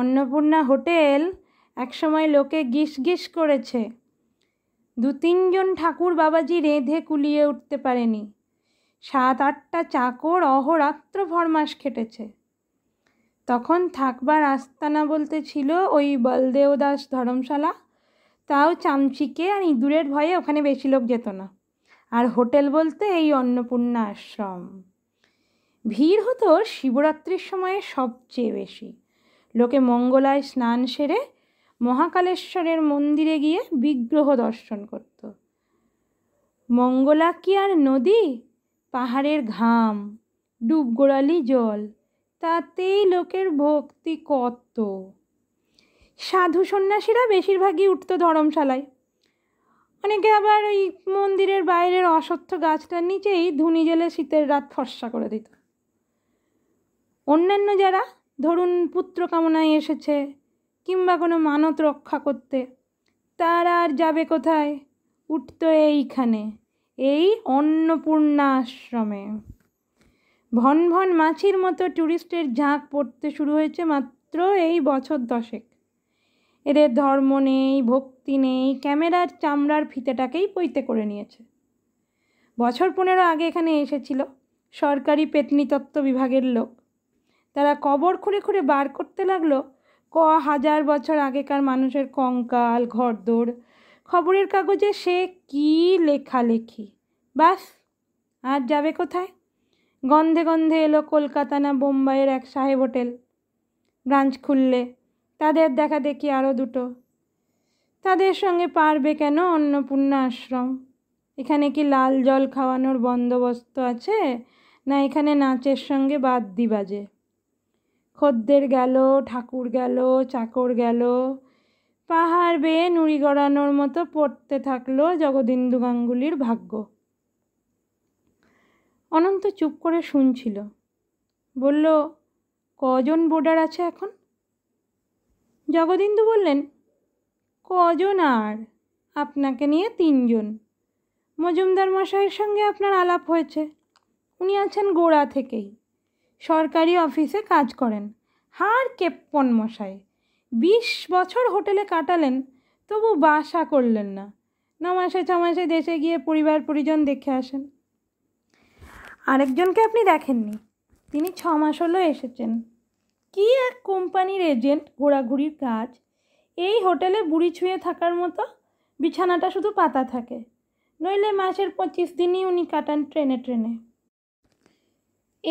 অন্নপূর্ণা হোটেল একসময় লোকে গিস গিস করেছে দু তিনজন ঠাকুর বাবাজি রেঁধে কুলিয়ে উঠতে পারেনি সাত আটটা চাকর অহরাত্র ফরমাস খেটেছে তখন থাকবার আস্তানা বলতে ছিল ওই বলদেও দাস ধর্মশালা তাও চামচিকে আর ইঁদুরের ভয়ে ওখানে বেশি লোক যেত না আর হোটেল বলতে এই অন্নপূর্ণা আশ্রম ভিড় হতো শিবরাত্রির সময়ে সবচেয়ে বেশি লোকে মঙ্গলায় স্নান সেরে মহাকালেশ্বরের মন্দিরে গিয়ে বিগ্রহ দর্শন করত মঙ্গলা কি আর নদী পাহাড়ের ঘাম ডুবগোড়ালি জল তাতেই লোকের ভক্তি কত সাধু সন্ন্যাসীরা বেশিরভাগই উঠত ধর্মশালায় অনেকে আবার ওই মন্দিরের বাইরের অসত্য গাছটার নিচেই ধুনি জেলে শীতের রাত ফর্সা করে দিত অন্যান্য যারা ধরুন পুত্র কামনায় এসেছে কিংবা কোনো মানত রক্ষা করতে তার আর যাবে কোথায় উঠত এইখানে এই অন্নপূর্ণা আশ্রমে ভন ভন মাছির মতো ট্যুরিস্টের ঝাঁক পড়তে শুরু হয়েছে মাত্র এই বছর দশেক এদের ধর্ম নেই ভক্তি নেই ক্যামেরার চামড়ার ফিতেটাকেই পৈতে করে নিয়েছে বছর পনেরো আগে এখানে এসেছিল সরকারি পেতনিতত্ত্ব বিভাগের লোক তারা কবর খুঁড়ে খুঁড়ে বার করতে লাগলো ক হাজার বছর আগেকার মানুষের কঙ্কাল ঘরদোর খবরের কাগজে সে কি লেখালেখি বাস আর যাবে কোথায় গন্ধে গন্ধে এলো কলকাতা না বোম্বাইয়ের এক সাহেব হোটেল ব্রাঞ্চ খুললে তাদের দেখা দেখি আরও দুটো তাদের সঙ্গে পারবে কেন অন্নপূর্ণা আশ্রম এখানে কি লাল জল খাওয়ানোর বন্দোবস্ত আছে না এখানে নাচের সঙ্গে বাদ বাজে খদ্দের গেল ঠাকুর গেল চাকর গেল পাহাড় বেয়ে নুড়ি গড়ানোর মতো পড়তে থাকলো জগদিন্দু গাঙ্গুলির ভাগ্য অনন্ত চুপ করে শুনছিল বলল কজন বোর্ডার আছে এখন জগদিন্দু বললেন কজন আর আপনাকে নিয়ে তিনজন মজুমদার মশাইয়ের সঙ্গে আপনার আলাপ হয়েছে উনি আছেন গোড়া থেকেই সরকারি অফিসে কাজ করেন হার কেপ্পন মশাই বিশ বছর হোটেলে কাটালেন তবু বাসা করলেন না ন মাসে ছ মাসে দেশে গিয়ে পরিবার পরিজন দেখে আসেন আরেকজনকে আপনি দেখেননি তিনি ছ মাস হলো এসেছেন কি এক কোম্পানির এজেন্ট ঘোরাঘুরির কাজ এই হোটেলে বুড়ি ছুঁয়ে থাকার মতো বিছানাটা শুধু পাতা থাকে নইলে মাসের পঁচিশ দিনই উনি কাটান ট্রেনে ট্রেনে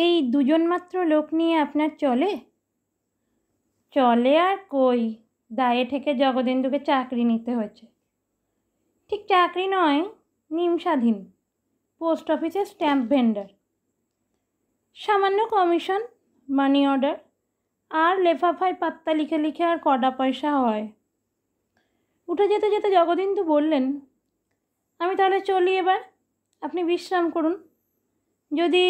এই দুজন মাত্র লোক নিয়ে আপনার চলে চলে আর কই দায়ে থেকে জগদেন্দুকে চাকরি নিতে হয়েছে ঠিক চাকরি নয় নিমস্বাধীন পোস্ট অফিসে স্ট্যাম্প ভেন্ডার সামান্য কমিশন মানি অর্ডার আর লেফাফায় পাত্তা লিখে লিখে আর কটা পয়সা হয় উঠে যেতে যেতে জগদিন্দু বললেন আমি তাহলে চলি এবার আপনি বিশ্রাম করুন যদি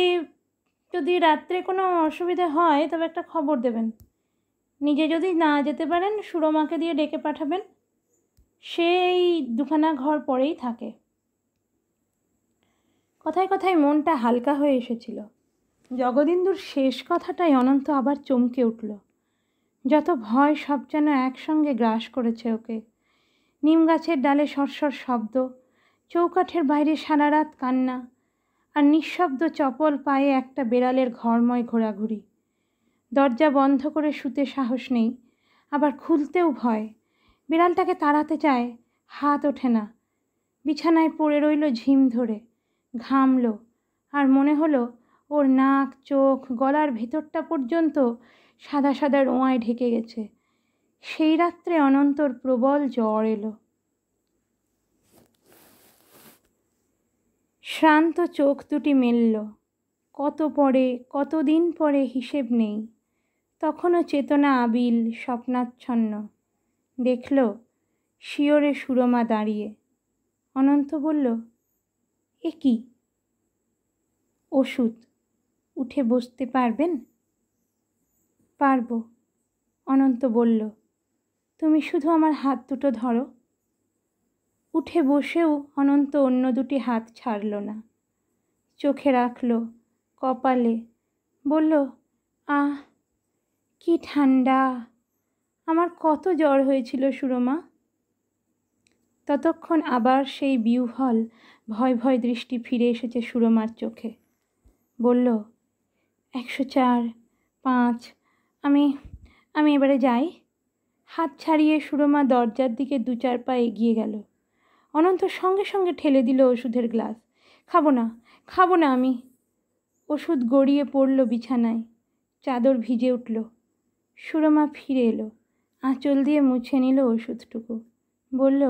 যদি রাত্রে কোনো অসুবিধে হয় তবে একটা খবর দেবেন নিজে যদি না যেতে পারেন সুরমাকে দিয়ে ডেকে পাঠাবেন সে এই দুখানা ঘর পরেই থাকে কথায় কথায় মনটা হালকা হয়ে এসেছিল জগদিন্দুর শেষ কথাটাই অনন্ত আবার চমকে উঠল যত ভয় সব যেন একসঙ্গে গ্রাস করেছে ওকে নিম গাছের ডালে সরসর শব্দ চৌকাঠের বাইরে সারা রাত কান্না আর নিঃশব্দ চপল পায়ে একটা বেড়ালের ঘরময় ঘোরাঘুরি দরজা বন্ধ করে শুতে সাহস নেই আবার খুলতেও ভয় বিড়ালটাকে তাড়াতে চায় হাত ওঠে না বিছানায় পড়ে রইল ঝিম ধরে ঘামল আর মনে হলো ওর নাক চোখ গলার ভেতরটা পর্যন্ত সাদা সাদা রোঁয়ায় ঢেকে গেছে সেই রাত্রে অনন্তর প্রবল জ্বর এলো শ্রান্ত চোখ দুটি মেলল কত পরে কতদিন পরে হিসেব নেই তখনও চেতনা আবিল স্বপ্নাচ্ছন্ন দেখল শিওরে সুরমা দাঁড়িয়ে অনন্ত বলল এ কি ওষুধ উঠে বসতে পারবেন পারব অনন্ত বলল তুমি শুধু আমার হাত দুটো ধরো উঠে বসেও অনন্ত অন্য দুটি হাত ছাড়ল না চোখে রাখল কপালে বলল আহ কি ঠান্ডা আমার কত জ্বর হয়েছিল সুরমা ততক্ষণ আবার সেই বিউহল ভয় ভয় দৃষ্টি ফিরে এসেছে সুরমার চোখে বলল একশো চার পাঁচ আমি আমি এবারে যাই হাত ছাড়িয়ে সুরমা দরজার দিকে দু চার পা এগিয়ে গেল অনন্ত সঙ্গে সঙ্গে ঠেলে দিল ওষুধের গ্লাস খাবো না খাবো না আমি ওষুধ গড়িয়ে পড়ল বিছানায় চাদর ভিজে উঠল সুরমা ফিরে এলো আঁচল দিয়ে মুছে নিল ওষুধটুকু বলল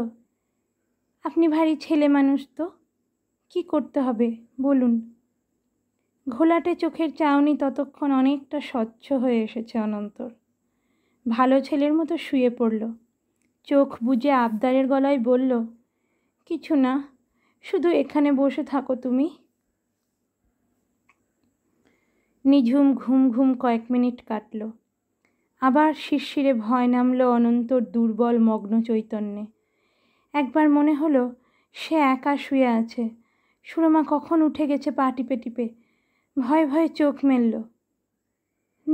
আপনি ভারী ছেলে মানুষ তো কি করতে হবে বলুন ঘোলাটে চোখের চাউনি ততক্ষণ অনেকটা স্বচ্ছ হয়ে এসেছে অনন্তর ভালো ছেলের মতো শুয়ে পড়ল চোখ বুঝে আবদারের গলায় বলল কিছু না শুধু এখানে বসে থাকো তুমি নিঝুম ঘুম ঘুম কয়েক মিনিট কাটল আবার শিরশিরে ভয় নামল অনন্তর দুর্বল মগ্ন চৈতন্যে একবার মনে হলো সে একা শুয়ে আছে সুরমা কখন উঠে গেছে পা টিপে টিপে ভয়ে ভয়ে চোখ মেলল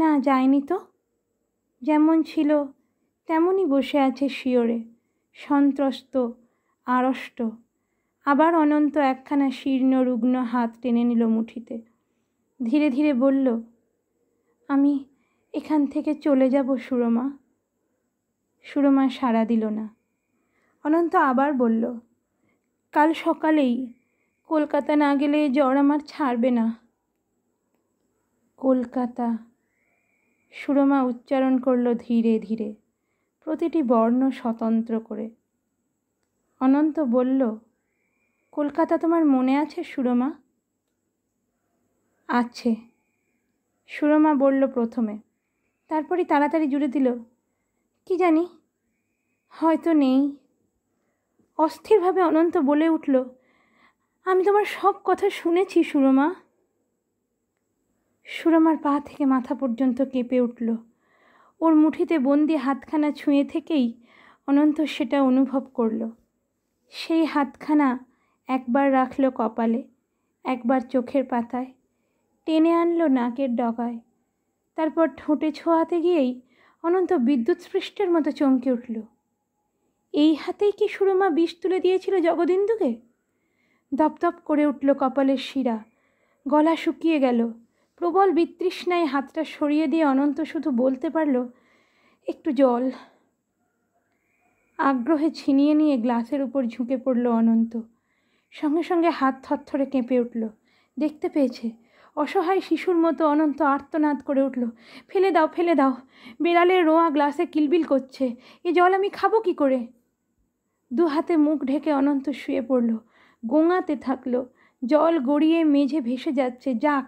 না যায়নি তো যেমন ছিল তেমনই বসে আছে শিওরে সন্ত্রস্ত আড়ষ্ট আবার অনন্ত একখানা শীর্ণ রুগ্ন হাত টেনে নিল মুঠিতে ধীরে ধীরে বলল আমি এখান থেকে চলে যাব সুরমা সুরমা সাড়া দিল না অনন্ত আবার বলল কাল সকালেই কলকাতা না গেলে জ্বর আমার ছাড়বে না কলকাতা সুরমা উচ্চারণ করল ধীরে ধীরে প্রতিটি বর্ণ স্বতন্ত্র করে অনন্ত বলল কলকাতা তোমার মনে আছে সুরমা আছে সুরমা বলল প্রথমে তারপরে তাড়াতাড়ি জুড়ে দিল কি জানি হয়তো নেই অস্থিরভাবে অনন্ত বলে উঠল আমি তোমার সব কথা শুনেছি সুরমা সুরমার পা থেকে মাথা পর্যন্ত কেঁপে উঠল ওর মুঠিতে বন্দি হাতখানা ছুঁয়ে থেকেই অনন্ত সেটা অনুভব করলো সেই হাতখানা একবার রাখল কপালে একবার চোখের পাতায় টেনে আনলো নাকের ডগায় তারপর ঠোঁটে ছোঁয়াতে গিয়েই অনন্ত বিদ্যুৎ স্পৃষ্টের মতো চমকে উঠল এই হাতেই কি সুরমা বিষ তুলে দিয়েছিল জগদিন্দুকে দপদপ করে উঠল কপালের শিরা গলা শুকিয়ে গেল প্রবল বিতৃষ্ণায় হাতটা সরিয়ে দিয়ে অনন্ত শুধু বলতে পারল একটু জল আগ্রহে ছিনিয়ে নিয়ে গ্লাসের উপর ঝুঁকে পড়ল অনন্ত সঙ্গে সঙ্গে হাত থরথরে কেঁপে উঠল দেখতে পেয়েছে অসহায় শিশুর মতো অনন্ত আর্তনাদ করে উঠল ফেলে দাও ফেলে দাও বেড়ালে রোয়া গ্লাসে কিলবিল করছে এ জল আমি খাবো কি করে দু হাতে মুখ ঢেকে অনন্ত শুয়ে পড়ল গোঙাতে থাকলো জল গড়িয়ে মেঝে ভেসে যাচ্ছে যাক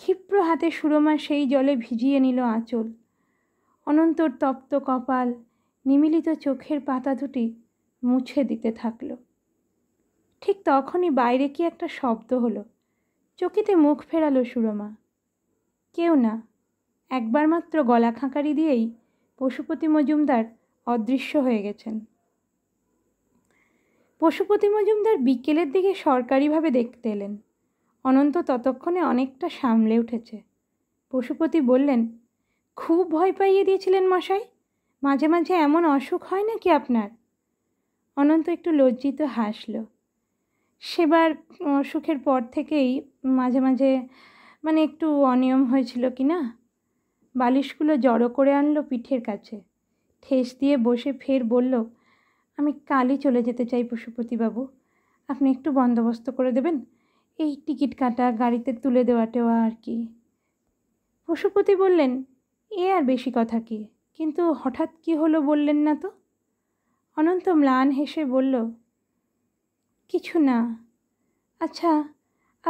ক্ষিপ্র হাতে সুরমা সেই জলে ভিজিয়ে নিল আঁচল অনন্তর তপ্ত কপাল নিমিলিত চোখের পাতা দুটি মুছে দিতে থাকল ঠিক তখনই বাইরে কি একটা শব্দ হলো চকিতে মুখ ফেরালো সুরমা কেউ না একবার মাত্র গলা খাঁকারি দিয়েই পশুপতি মজুমদার অদৃশ্য হয়ে গেছেন পশুপতি মজুমদার বিকেলের দিকে সরকারিভাবে দেখতে এলেন অনন্ত ততক্ষণে অনেকটা সামলে উঠেছে পশুপতি বললেন খুব ভয় পাইয়ে দিয়েছিলেন মশাই মাঝে মাঝে এমন অসুখ হয় নাকি আপনার অনন্ত একটু লজ্জিত হাসল সেবার অসুখের পর থেকেই মাঝে মাঝে মানে একটু অনিয়ম হয়েছিল কি না বালিশগুলো জড়ো করে আনলো পিঠের কাছে ঠেস দিয়ে বসে ফের বলল আমি কালই চলে যেতে চাই পশুপতিবাবু আপনি একটু বন্দোবস্ত করে দেবেন এই টিকিট কাটা গাড়িতে তুলে দেওয়াটাও আর কি পশুপতি বললেন এ আর বেশি কথা কি কিন্তু হঠাৎ কি হলো বললেন না তো অনন্ত ম্লান হেসে বলল কিছু না আচ্ছা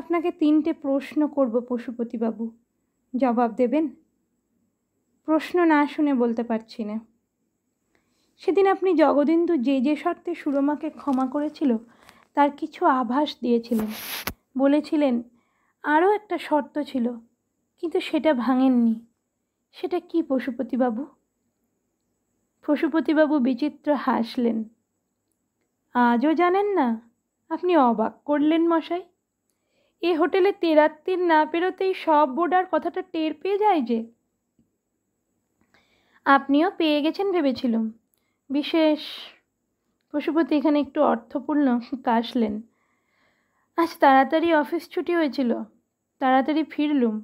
আপনাকে তিনটে প্রশ্ন করব পশুপতিবাবু জবাব দেবেন প্রশ্ন না শুনে বলতে পারছি না সেদিন আপনি জগদিন্দু যে যে শর্তে সুরমাকে ক্ষমা করেছিল তার কিছু আভাস দিয়েছিলেন বলেছিলেন আরও একটা শর্ত ছিল কিন্তু সেটা ভাঙেননি সেটা কি পশুপতিবাবু পশুপতিবাবু বিচিত্র হাসলেন আজও জানেন না আপনি অবাক করলেন মশাই এ হোটেলে তেরাত্তির না পেরোতেই সব বোর্ডার কথাটা টের পেয়ে যায় যে আপনিও পেয়ে গেছেন ভেবেছিলুম বিশেষ পশুপতি এখানে একটু অর্থপূর্ণ কাশলেন আজ তাড়াতাড়ি অফিস ছুটি হয়েছিল তাড়াতাড়ি ফিরলুম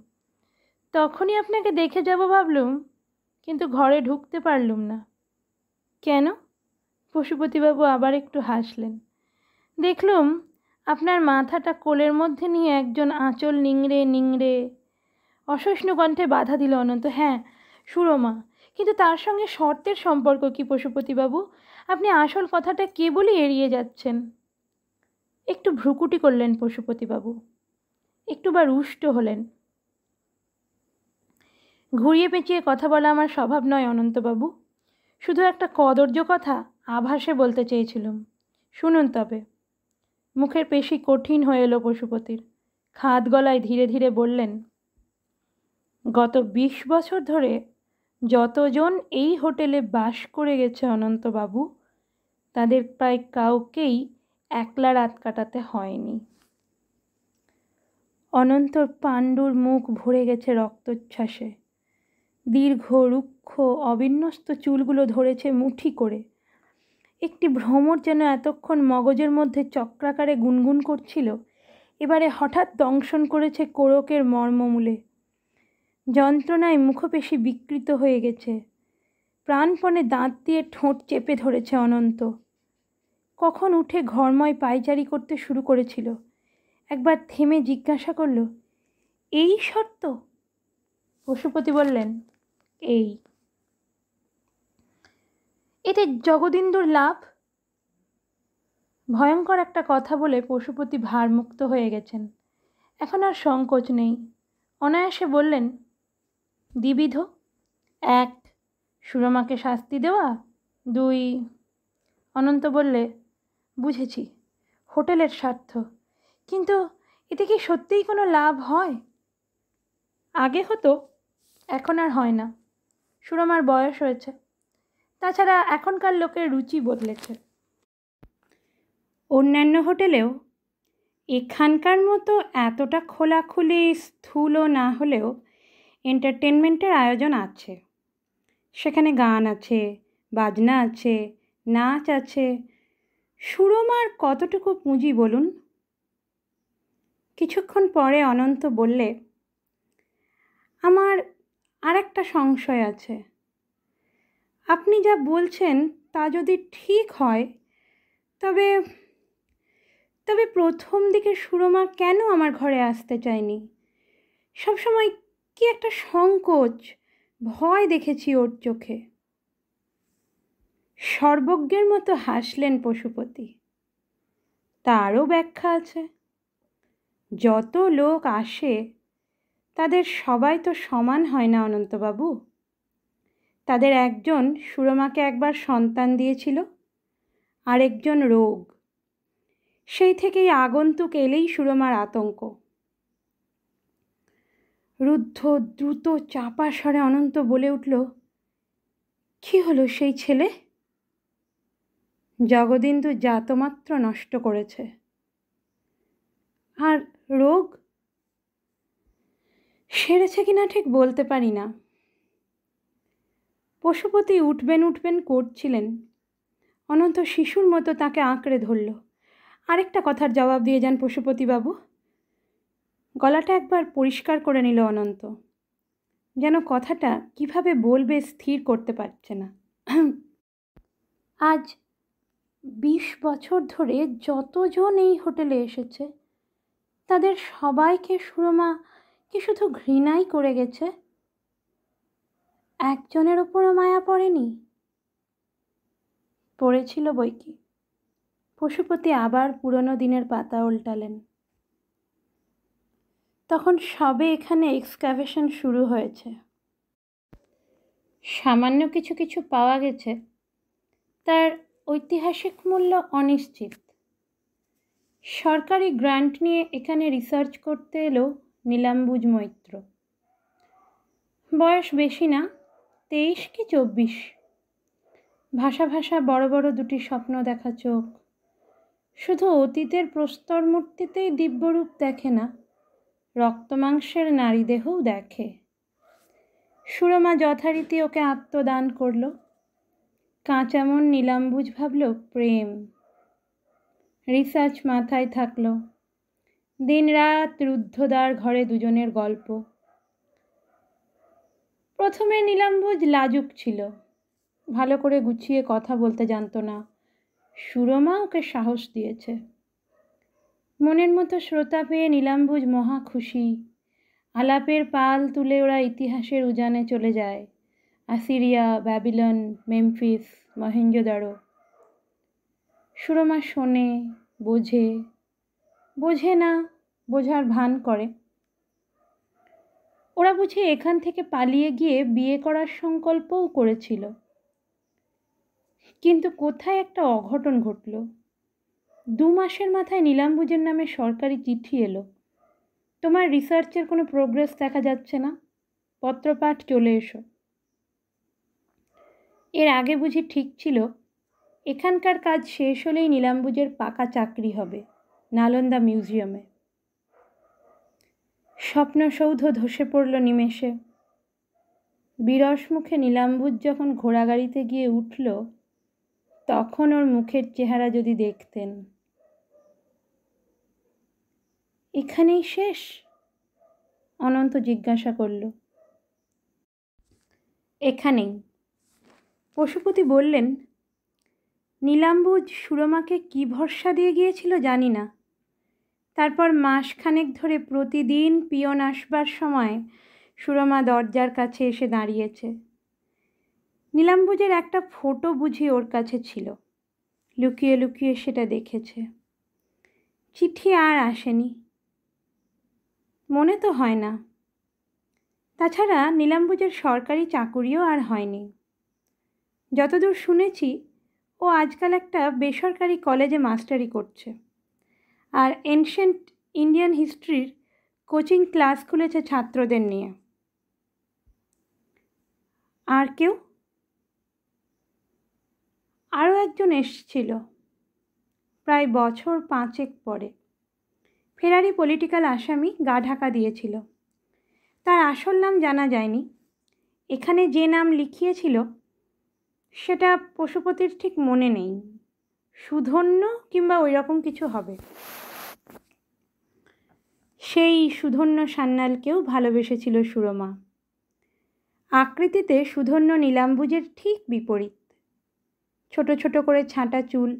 তখনই আপনাকে দেখে যাব ভাবলুম কিন্তু ঘরে ঢুকতে পারলুম না কেন পশুপতিবাবু আবার একটু হাসলেন দেখলুম আপনার মাথাটা কোলের মধ্যে নিয়ে একজন আঁচল নিংড়ে নিংড়ে অসহিষ্ণু কণ্ঠে বাধা দিল অনন্ত হ্যাঁ সুরমা কিন্তু তার সঙ্গে শর্তের সম্পর্ক কি পশুপতিবাবু আপনি আসল কথাটা কেবলই এড়িয়ে যাচ্ছেন একটু ভ্রুকুটি করলেন পশুপতিবাবু একটু বা রুষ্ট হলেন ঘুরিয়ে পেঁচিয়ে কথা বলা আমার স্বভাব নয় অনন্তবাবু শুধু একটা কদর্য কথা আভাসে বলতে চেয়েছিলুম শুনুন তবে মুখের পেশি কঠিন হয়ে এলো পশুপতির খাদ গলায় ধীরে ধীরে বললেন গত বিশ বছর ধরে যতজন এই হোটেলে বাস করে গেছে অনন্তবাবু তাদের প্রায় কাউকেই একলা রাত কাটাতে হয়নি অনন্তর পাণ্ডুর মুখ ভরে গেছে রক্তোচ্ছ্বাসে দীর্ঘ রুক্ষ রুক্ষ অবিন্যস্ত চুলগুলো ধরেছে মুঠি করে একটি ভ্রমর যেন এতক্ষণ মগজের মধ্যে চক্রাকারে গুনগুন করছিল এবারে হঠাৎ দংশন করেছে কোরকের মর্মমূলে যন্ত্রণায় মুখপেশি বিকৃত হয়ে গেছে প্রাণপণে দাঁত দিয়ে ঠোঁট চেপে ধরেছে অনন্ত কখন উঠে ঘরময় পায়চারি করতে শুরু করেছিল একবার থেমে জিজ্ঞাসা করল এই শর্ত পশুপতি বললেন এই এতে জগদিন্দুর লাভ ভয়ঙ্কর একটা কথা বলে পশুপতি ভারমুক্ত হয়ে গেছেন এখন আর সংকোচ নেই অনায়াসে বললেন দ্বিবিধ এক সুরমাকে শাস্তি দেওয়া দুই অনন্ত বললে বুঝেছি হোটেলের স্বার্থ কিন্তু এতে কি সত্যিই কোনো লাভ হয় আগে হতো এখন আর হয় না সুরমার বয়স হয়েছে তাছাড়া এখনকার লোকের রুচি বদলেছে অন্যান্য হোটেলেও এখানকার মতো এতটা খোলাখুলি স্থূল না হলেও এন্টারটেনমেন্টের আয়োজন আছে সেখানে গান আছে বাজনা আছে নাচ আছে সুরমার কতটুকু পুঁজি বলুন কিছুক্ষণ পরে অনন্ত বললে আমার আরেকটা সংশয় আছে আপনি যা বলছেন তা যদি ঠিক হয় তবে তবে প্রথম দিকে সুরমা কেন আমার ঘরে আসতে চায়নি সবসময় কি একটা সংকোচ ভয় দেখেছি ওর চোখে সর্বজ্ঞের মতো হাসলেন পশুপতি তারও ব্যাখ্যা আছে যত লোক আসে তাদের সবাই তো সমান হয় না অনন্তবাবু তাদের একজন সুরমাকে একবার সন্তান দিয়েছিল আরেকজন রোগ সেই থেকেই আগন্তুক এলেই সুরমার আতঙ্ক রুদ্ধ দ্রুত চাপা স্বরে অনন্ত বলে উঠল কি হলো সেই ছেলে জগদিন্দু জাতমাত্র নষ্ট করেছে আর রোগ সেরেছে কিনা ঠিক বলতে পারি না পশুপতি উঠবেন উঠবেন করছিলেন অনন্ত শিশুর মতো তাকে আঁকড়ে ধরল আরেকটা কথার জবাব দিয়ে যান পশুপতিবাবু গলাটা একবার পরিষ্কার করে নিল অনন্ত যেন কথাটা কিভাবে বলবে স্থির করতে পারছে না আজ বিশ বছর ধরে যতজন এই হোটেলে এসেছে তাদের সবাইকে সুরমা কি শুধু ঘৃণাই করে গেছে একজনের ওপরও মায়া পড়েনি পড়েছিল বইকি পশুপতি আবার পুরনো দিনের পাতা উল্টালেন তখন সবে এখানে এক্সকাভেশন শুরু হয়েছে সামান্য কিছু কিছু পাওয়া গেছে তার ঐতিহাসিক মূল্য অনিশ্চিত সরকারি গ্রান্ট নিয়ে এখানে রিসার্চ করতে এলো নীলাম্বুজ মৈত্র বয়স বেশি না তেইশ কি চব্বিশ ভাষা ভাষা বড় বড় দুটি স্বপ্ন দেখা চোখ শুধু অতীতের প্রস্তর মূর্তিতেই দিব্যরূপ দেখে না রক্তমাংসের নারী দেহও দেখে সুরমা যথারীতি ওকে আত্মদান করল কাঁচামন নীলাম্বুজ ভাবল প্রেম রিসার্চ মাথায় থাকল দিনরাত রুদ্ধদ্বার ঘরে দুজনের গল্প প্রথমে নীলাম্বুজ লাজুক ছিল ভালো করে গুছিয়ে কথা বলতে জানতো না সুরমা ওকে সাহস দিয়েছে মনের মতো শ্রোতা পেয়ে নীলাম্বুজ মহা খুশি আলাপের পাল তুলে ওরা ইতিহাসের উজানে চলে যায় Assyria Babylon Memphis Mohenjodaro Surma শোনে বোঝে বোঝে না বোঝার ভান করে ওরা বুঝি এখান থেকে পালিয়ে গিয়ে বিয়ে করার সংকল্পও করেছিল কিন্তু কোথায় একটা অঘটন ঘটল দু মাসের মাথায় নীলাম্বুজের নামে সরকারি চিঠি এলো তোমার রিসার্চের কোনো প্রোগ্রেস দেখা যাচ্ছে না পত্রপাঠ চলে এসো এর আগে বুঝি ঠিক ছিল এখানকার কাজ শেষ হলেই নীলাম্বুজের পাকা চাকরি হবে নালন্দা মিউজিয়ামে স্বপ্নসৌধ ধসে পড়ল নিমেষে বিরস মুখে নীলাম্বুজ যখন ঘোড়াগাড়িতে গিয়ে উঠল তখন ওর মুখের চেহারা যদি দেখতেন এখানেই শেষ অনন্ত জিজ্ঞাসা করল এখানেই পশুপতি বললেন নীলাম্বুজ সুরমাকে কি ভরসা দিয়ে গিয়েছিল জানি না তারপর মাসখানেক ধরে প্রতিদিন পিয়ন আসবার সময় সুরমা দরজার কাছে এসে দাঁড়িয়েছে নীলাম্বুজের একটা ফটো বুঝি ওর কাছে ছিল লুকিয়ে লুকিয়ে সেটা দেখেছে চিঠি আর আসেনি মনে তো হয় না তাছাড়া নীলাম্বুজের সরকারি চাকুরিও আর হয়নি যতদূর শুনেছি ও আজকাল একটা বেসরকারি কলেজে মাস্টারি করছে আর এনশেন্ট ইন্ডিয়ান হিস্ট্রির কোচিং ক্লাস খুলেছে ছাত্রদের নিয়ে আর কেউ আরও একজন এসছিল প্রায় বছর পাঁচেক পরে ফেরারি পলিটিক্যাল আসামি গা ঢাকা দিয়েছিল তার আসল নাম জানা যায়নি এখানে যে নাম লিখিয়েছিল সেটা পশুপতির ঠিক মনে নেই সুধন্য কিংবা ওই রকম কিছু হবে সেই সুধন্য সান্যালকেও ভালোবেসেছিল সুরমা আকৃতিতে সুধন্য নীলাম্বুজের ঠিক বিপরীত ছোট ছোট করে ছাঁটা চুল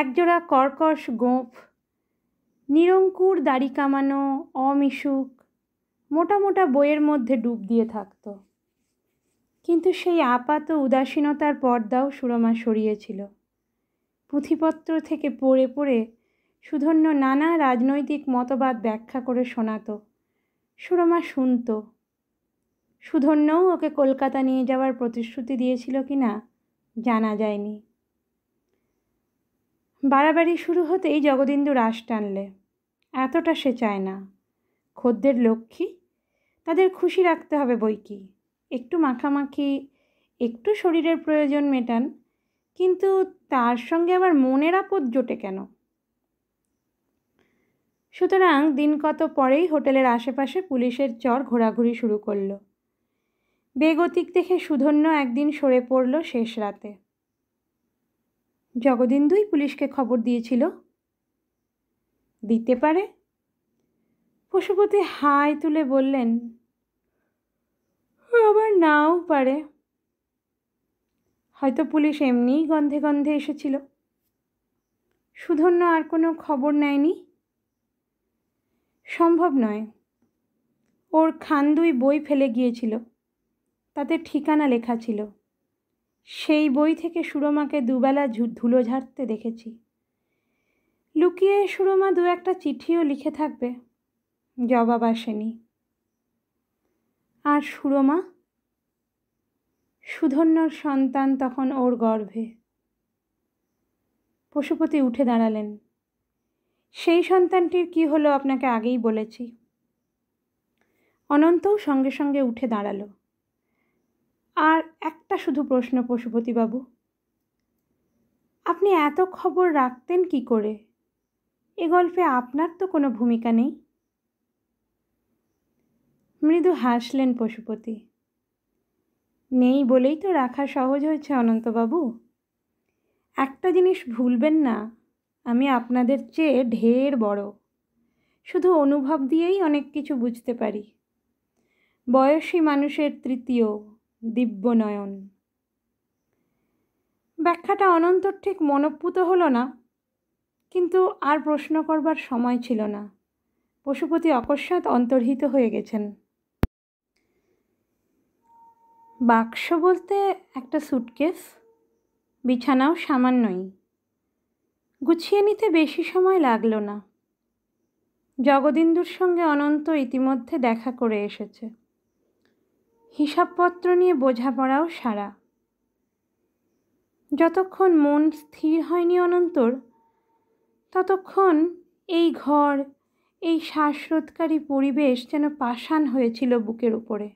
একজোড়া কর্কশ গোঁফ নিরঙ্কুর দাড়ি কামানো অমিশুক মোটা মোটা বইয়ের মধ্যে ডুব দিয়ে থাকত কিন্তু সেই আপাত উদাসীনতার পর্দাও সুরমা সরিয়েছিল পুঁথিপত্র থেকে পড়ে পড়ে সুধন্য নানা রাজনৈতিক মতবাদ ব্যাখ্যা করে শোনাত সুরমা শুনত সুধন্যও ওকে কলকাতা নিয়ে যাওয়ার প্রতিশ্রুতি দিয়েছিল কি না জানা যায়নি বাড়াবাড়ি শুরু হতেই জগদিন্দু রাশ টানলে এতটা সে চায় না খদ্দের লক্ষ্মী তাদের খুশি রাখতে হবে বই কি একটু মাখামাখি একটু শরীরের প্রয়োজন মেটান কিন্তু তার সঙ্গে আবার মনের আপদ জোটে কেন সুতরাং দিন কত পরেই হোটেলের আশেপাশে পুলিশের চর ঘোরাঘুরি শুরু করল বেগতিক দেখে সুধন্য একদিন সরে পড়ল শেষ রাতে জগদিন্দুই পুলিশকে খবর দিয়েছিল দিতে পারে পশুপতি হাই তুলে বললেন আবার নাও পারে হয়তো পুলিশ এমনিই গন্ধে গন্ধে এসেছিল সুধন্য আর কোনো খবর নেয়নি সম্ভব নয় ওর দুই বই ফেলে গিয়েছিল তাতে ঠিকানা লেখা ছিল সেই বই থেকে সুরমাকে দুবেলা ধুলো ঝাড়তে দেখেছি লুকিয়ে সুরমা দু একটা চিঠিও লিখে থাকবে জবাব আসেনি আর সুরমা সুধন্যর সন্তান তখন ওর গর্ভে পশুপতি উঠে দাঁড়ালেন সেই সন্তানটির কি হলো আপনাকে আগেই বলেছি অনন্তও সঙ্গে সঙ্গে উঠে দাঁড়ালো আর একটা শুধু প্রশ্ন পশুপতিবাবু আপনি এত খবর রাখতেন কি করে এ গল্পে আপনার তো কোনো ভূমিকা নেই মৃদু হাসলেন পশুপতি নেই বলেই তো রাখা সহজ হয়েছে অনন্তবাবু একটা জিনিস ভুলবেন না আমি আপনাদের চেয়ে ঢের বড় শুধু অনুভব দিয়েই অনেক কিছু বুঝতে পারি বয়সী মানুষের তৃতীয় দিব্যনয়ন ব্যাখ্যাটা অনন্তর ঠিক মনপ্পুত হলো না কিন্তু আর প্রশ্ন করবার সময় ছিল না পশুপতি অকস্মাৎ অন্তর্হিত হয়ে গেছেন বাক্স বলতে একটা সুটকেস বিছানাও সামান্যই গুছিয়ে নিতে বেশি সময় লাগল না জগদিন্দুর সঙ্গে অনন্ত ইতিমধ্যে দেখা করে এসেছে হিসাবপত্র নিয়ে বোঝাপড়াও সারা যতক্ষণ মন স্থির হয়নি অনন্তর ততক্ষণ এই ঘর এই শ্বাসরোধকারী পরিবেশ যেন পাষাণ হয়েছিল বুকের উপরে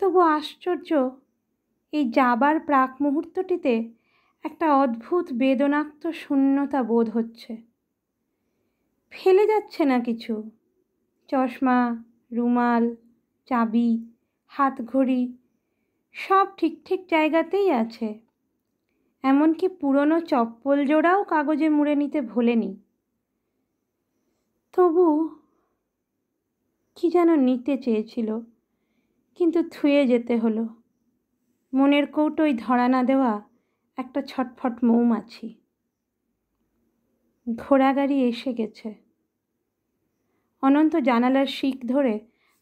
তবু আশ্চর্য এই যাবার প্রাক মুহূর্তটিতে একটা অদ্ভুত বেদনাক্ত শূন্যতা বোধ হচ্ছে ফেলে যাচ্ছে না কিছু চশমা রুমাল চাবি হাত ঘড়ি সব ঠিক ঠিক জায়গাতেই আছে এমনকি পুরনো চপ্পল জোড়াও কাগজে মুড়ে নিতে ভোলেনি তবু কি যেন নিতে চেয়েছিল কিন্তু থুয়ে যেতে হলো মনের কৌটোই ধরা না দেওয়া একটা ছটফট মৌমাছি ঘোড়া গাড়ি এসে গেছে অনন্ত জানালার শিক ধরে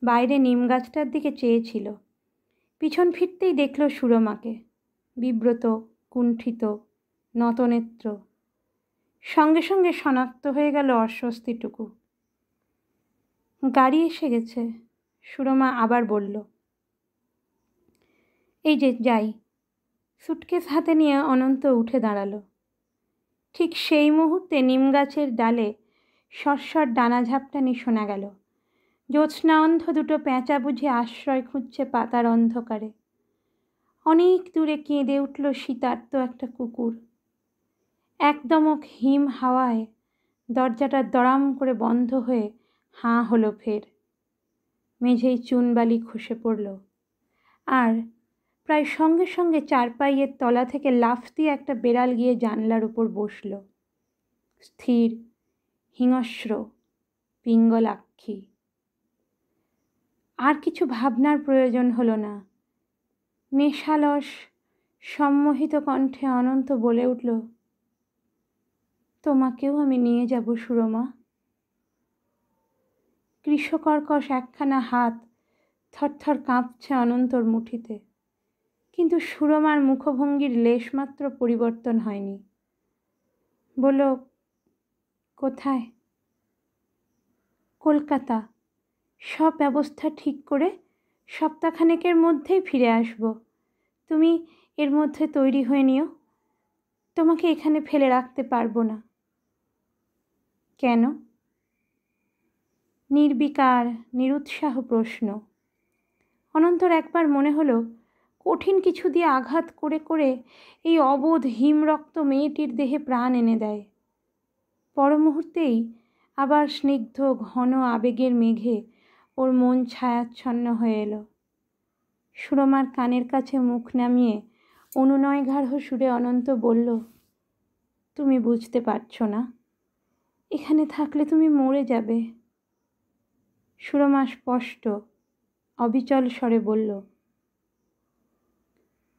বাইরে নিম গাছটার দিকে চেয়েছিল পিছন ফিরতেই দেখল সুরমাকে বিব্রত কুণ্ঠিত নতনেত্র সঙ্গে সঙ্গে শনাক্ত হয়ে গেল অস্বস্তিটুকু গাড়ি এসে গেছে সুরমা আবার বলল এই যে যাই সুটকেস হাতে নিয়ে অনন্ত উঠে দাঁড়ালো ঠিক সেই মুহূর্তে নিম গাছের ডালে সরসর ডানা ঝাপটানি শোনা গেল জ্যোৎস্না অন্ধ দুটো পেঁচা বুঝে আশ্রয় খুঁজছে পাতার অন্ধকারে অনেক দূরে কেঁদে উঠল শীতার্ত একটা কুকুর একদমক হিম হাওয়ায় দরজাটা দড়াম করে বন্ধ হয়ে হাঁ হলো ফের মেঝেই চুনবালি খসে পড়ল আর প্রায় সঙ্গে সঙ্গে চারপাইয়ের তলা থেকে লাফ দিয়ে একটা বেড়াল গিয়ে জানলার উপর বসল স্থির হিংস্র পিঙ্গলাক্ষী আর কিছু ভাবনার প্রয়োজন হলো না নেশালস সম্মোহিত কণ্ঠে অনন্ত বলে উঠল তোমাকেও আমি নিয়ে যাব সুরমা কৃষকর্কশ একখানা হাত থরথর কাঁপছে অনন্তর মুঠিতে কিন্তু সুরমার মুখভঙ্গির লেশমাত্র পরিবর্তন হয়নি বলল কোথায় কলকাতা সব ব্যবস্থা ঠিক করে সপ্তাহখানেকের মধ্যেই ফিরে আসব তুমি এর মধ্যে তৈরি হয়ে নিও তোমাকে এখানে ফেলে রাখতে পারবো না কেন নির্বিকার নিরুৎসাহ প্রশ্ন অনন্তর একবার মনে হলো কঠিন কিছু দিয়ে আঘাত করে করে এই অবোধ হিমরক্ত মেয়েটির দেহে প্রাণ এনে দেয় পরমুহূর্তেই আবার স্নিগ্ধ ঘন আবেগের মেঘে ওর মন ছায়াচ্ছন্ন হয়ে এলো সুরমার কানের কাছে মুখ নামিয়ে অনুনয় গাঢ় সুরে অনন্ত বলল তুমি বুঝতে পারছো না এখানে থাকলে তুমি মরে যাবে সুরমা স্পষ্ট অবিচল স্বরে বলল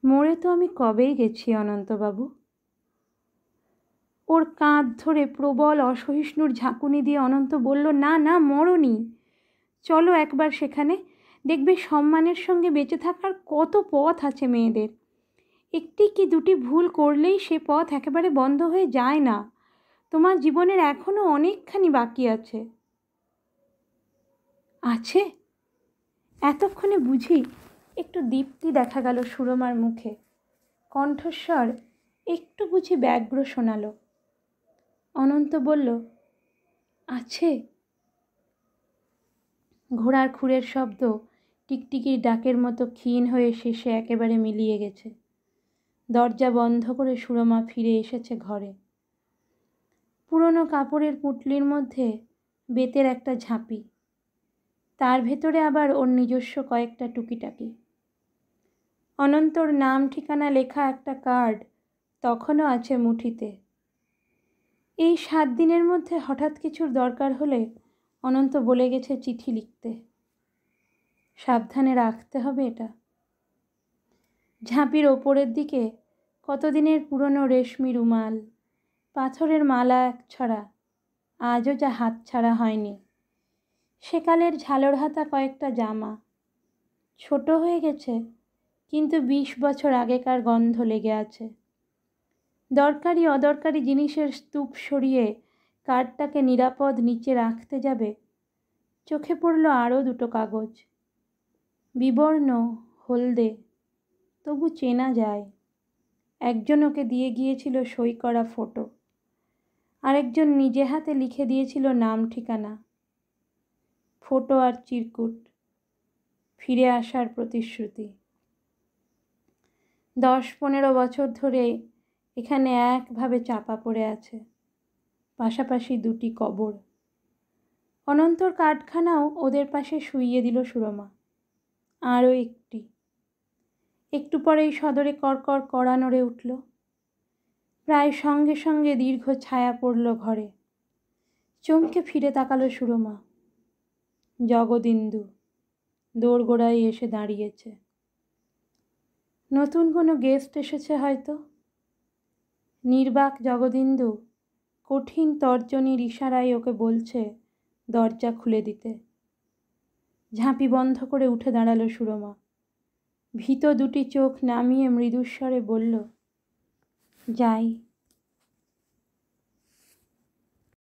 মরে তো আমি কবেই গেছি অনন্তবাবু ওর কাঁধ ধরে প্রবল অসহিষ্ণুর ঝাঁকুনি দিয়ে অনন্ত বলল না না মরনি চলো একবার সেখানে দেখবে সম্মানের সঙ্গে বেঁচে থাকার কত পথ আছে মেয়েদের একটি কি দুটি ভুল করলেই সে পথ একেবারে বন্ধ হয়ে যায় না তোমার জীবনের এখনও অনেকখানি বাকি আছে আছে এতক্ষণে বুঝি একটু দীপ্তি দেখা গেল সুরমার মুখে কণ্ঠস্বর একটু বুঝি ব্যগ্র শোনাল অনন্ত বলল আছে ঘোড়ার খুঁড়ের শব্দ টিকটিকির ডাকের মতো ক্ষীণ হয়ে শেষে একেবারে মিলিয়ে গেছে দরজা বন্ধ করে সুরমা ফিরে এসেছে ঘরে পুরনো কাপড়ের পুটলির মধ্যে বেতের একটা ঝাঁপি তার ভেতরে আবার ওর নিজস্ব কয়েকটা টুকিটাকি অনন্তর নাম ঠিকানা লেখা একটা কার্ড তখনও আছে মুঠিতে এই সাত দিনের মধ্যে হঠাৎ কিছুর দরকার হলে অনন্ত বলে গেছে চিঠি লিখতে সাবধানে রাখতে হবে এটা ঝাঁপির ওপরের দিকে কতদিনের পুরনো রেশমি রুমাল পাথরের মালা এক ছড়া আজও যা হাত ছাড়া হয়নি সেকালের ঝালর হাতা কয়েকটা জামা ছোট হয়ে গেছে কিন্তু বিশ বছর আগেকার গন্ধ লেগে আছে দরকারি অদরকারি জিনিসের স্তূপ সরিয়ে কার্ডটাকে নিরাপদ নিচে রাখতে যাবে চোখে পড়ল আরও দুটো কাগজ বিবর্ণ হলদে তবু চেনা যায় একজন ওকে দিয়ে গিয়েছিল সই করা ফটো আরেকজন নিজে হাতে লিখে দিয়েছিল নাম ঠিকানা ফটো আর চিরকুট ফিরে আসার প্রতিশ্রুতি দশ পনেরো বছর ধরে এখানে একভাবে চাপা পড়ে আছে পাশাপাশি দুটি কবর অনন্তর কাঠখানাও ওদের পাশে শুইয়ে দিল সুরমা আরও একটি একটু পরেই সদরে কড়কড় কড়া নড়ে উঠল প্রায় সঙ্গে সঙ্গে দীর্ঘ ছায়া পড়ল ঘরে চমকে ফিরে তাকালো সুরমা জগদিন্দু দোরগোড়ায় এসে দাঁড়িয়েছে নতুন কোনো গেস্ট এসেছে হয়তো নির্বাক জগদিন্দু কঠিন তর্জনীর ইশারায় ওকে বলছে দরজা খুলে দিতে ঝাঁপি বন্ধ করে উঠে দাঁড়ালো সুরমা ভীত দুটি চোখ নামিয়ে মৃদুস্বরে বলল যাই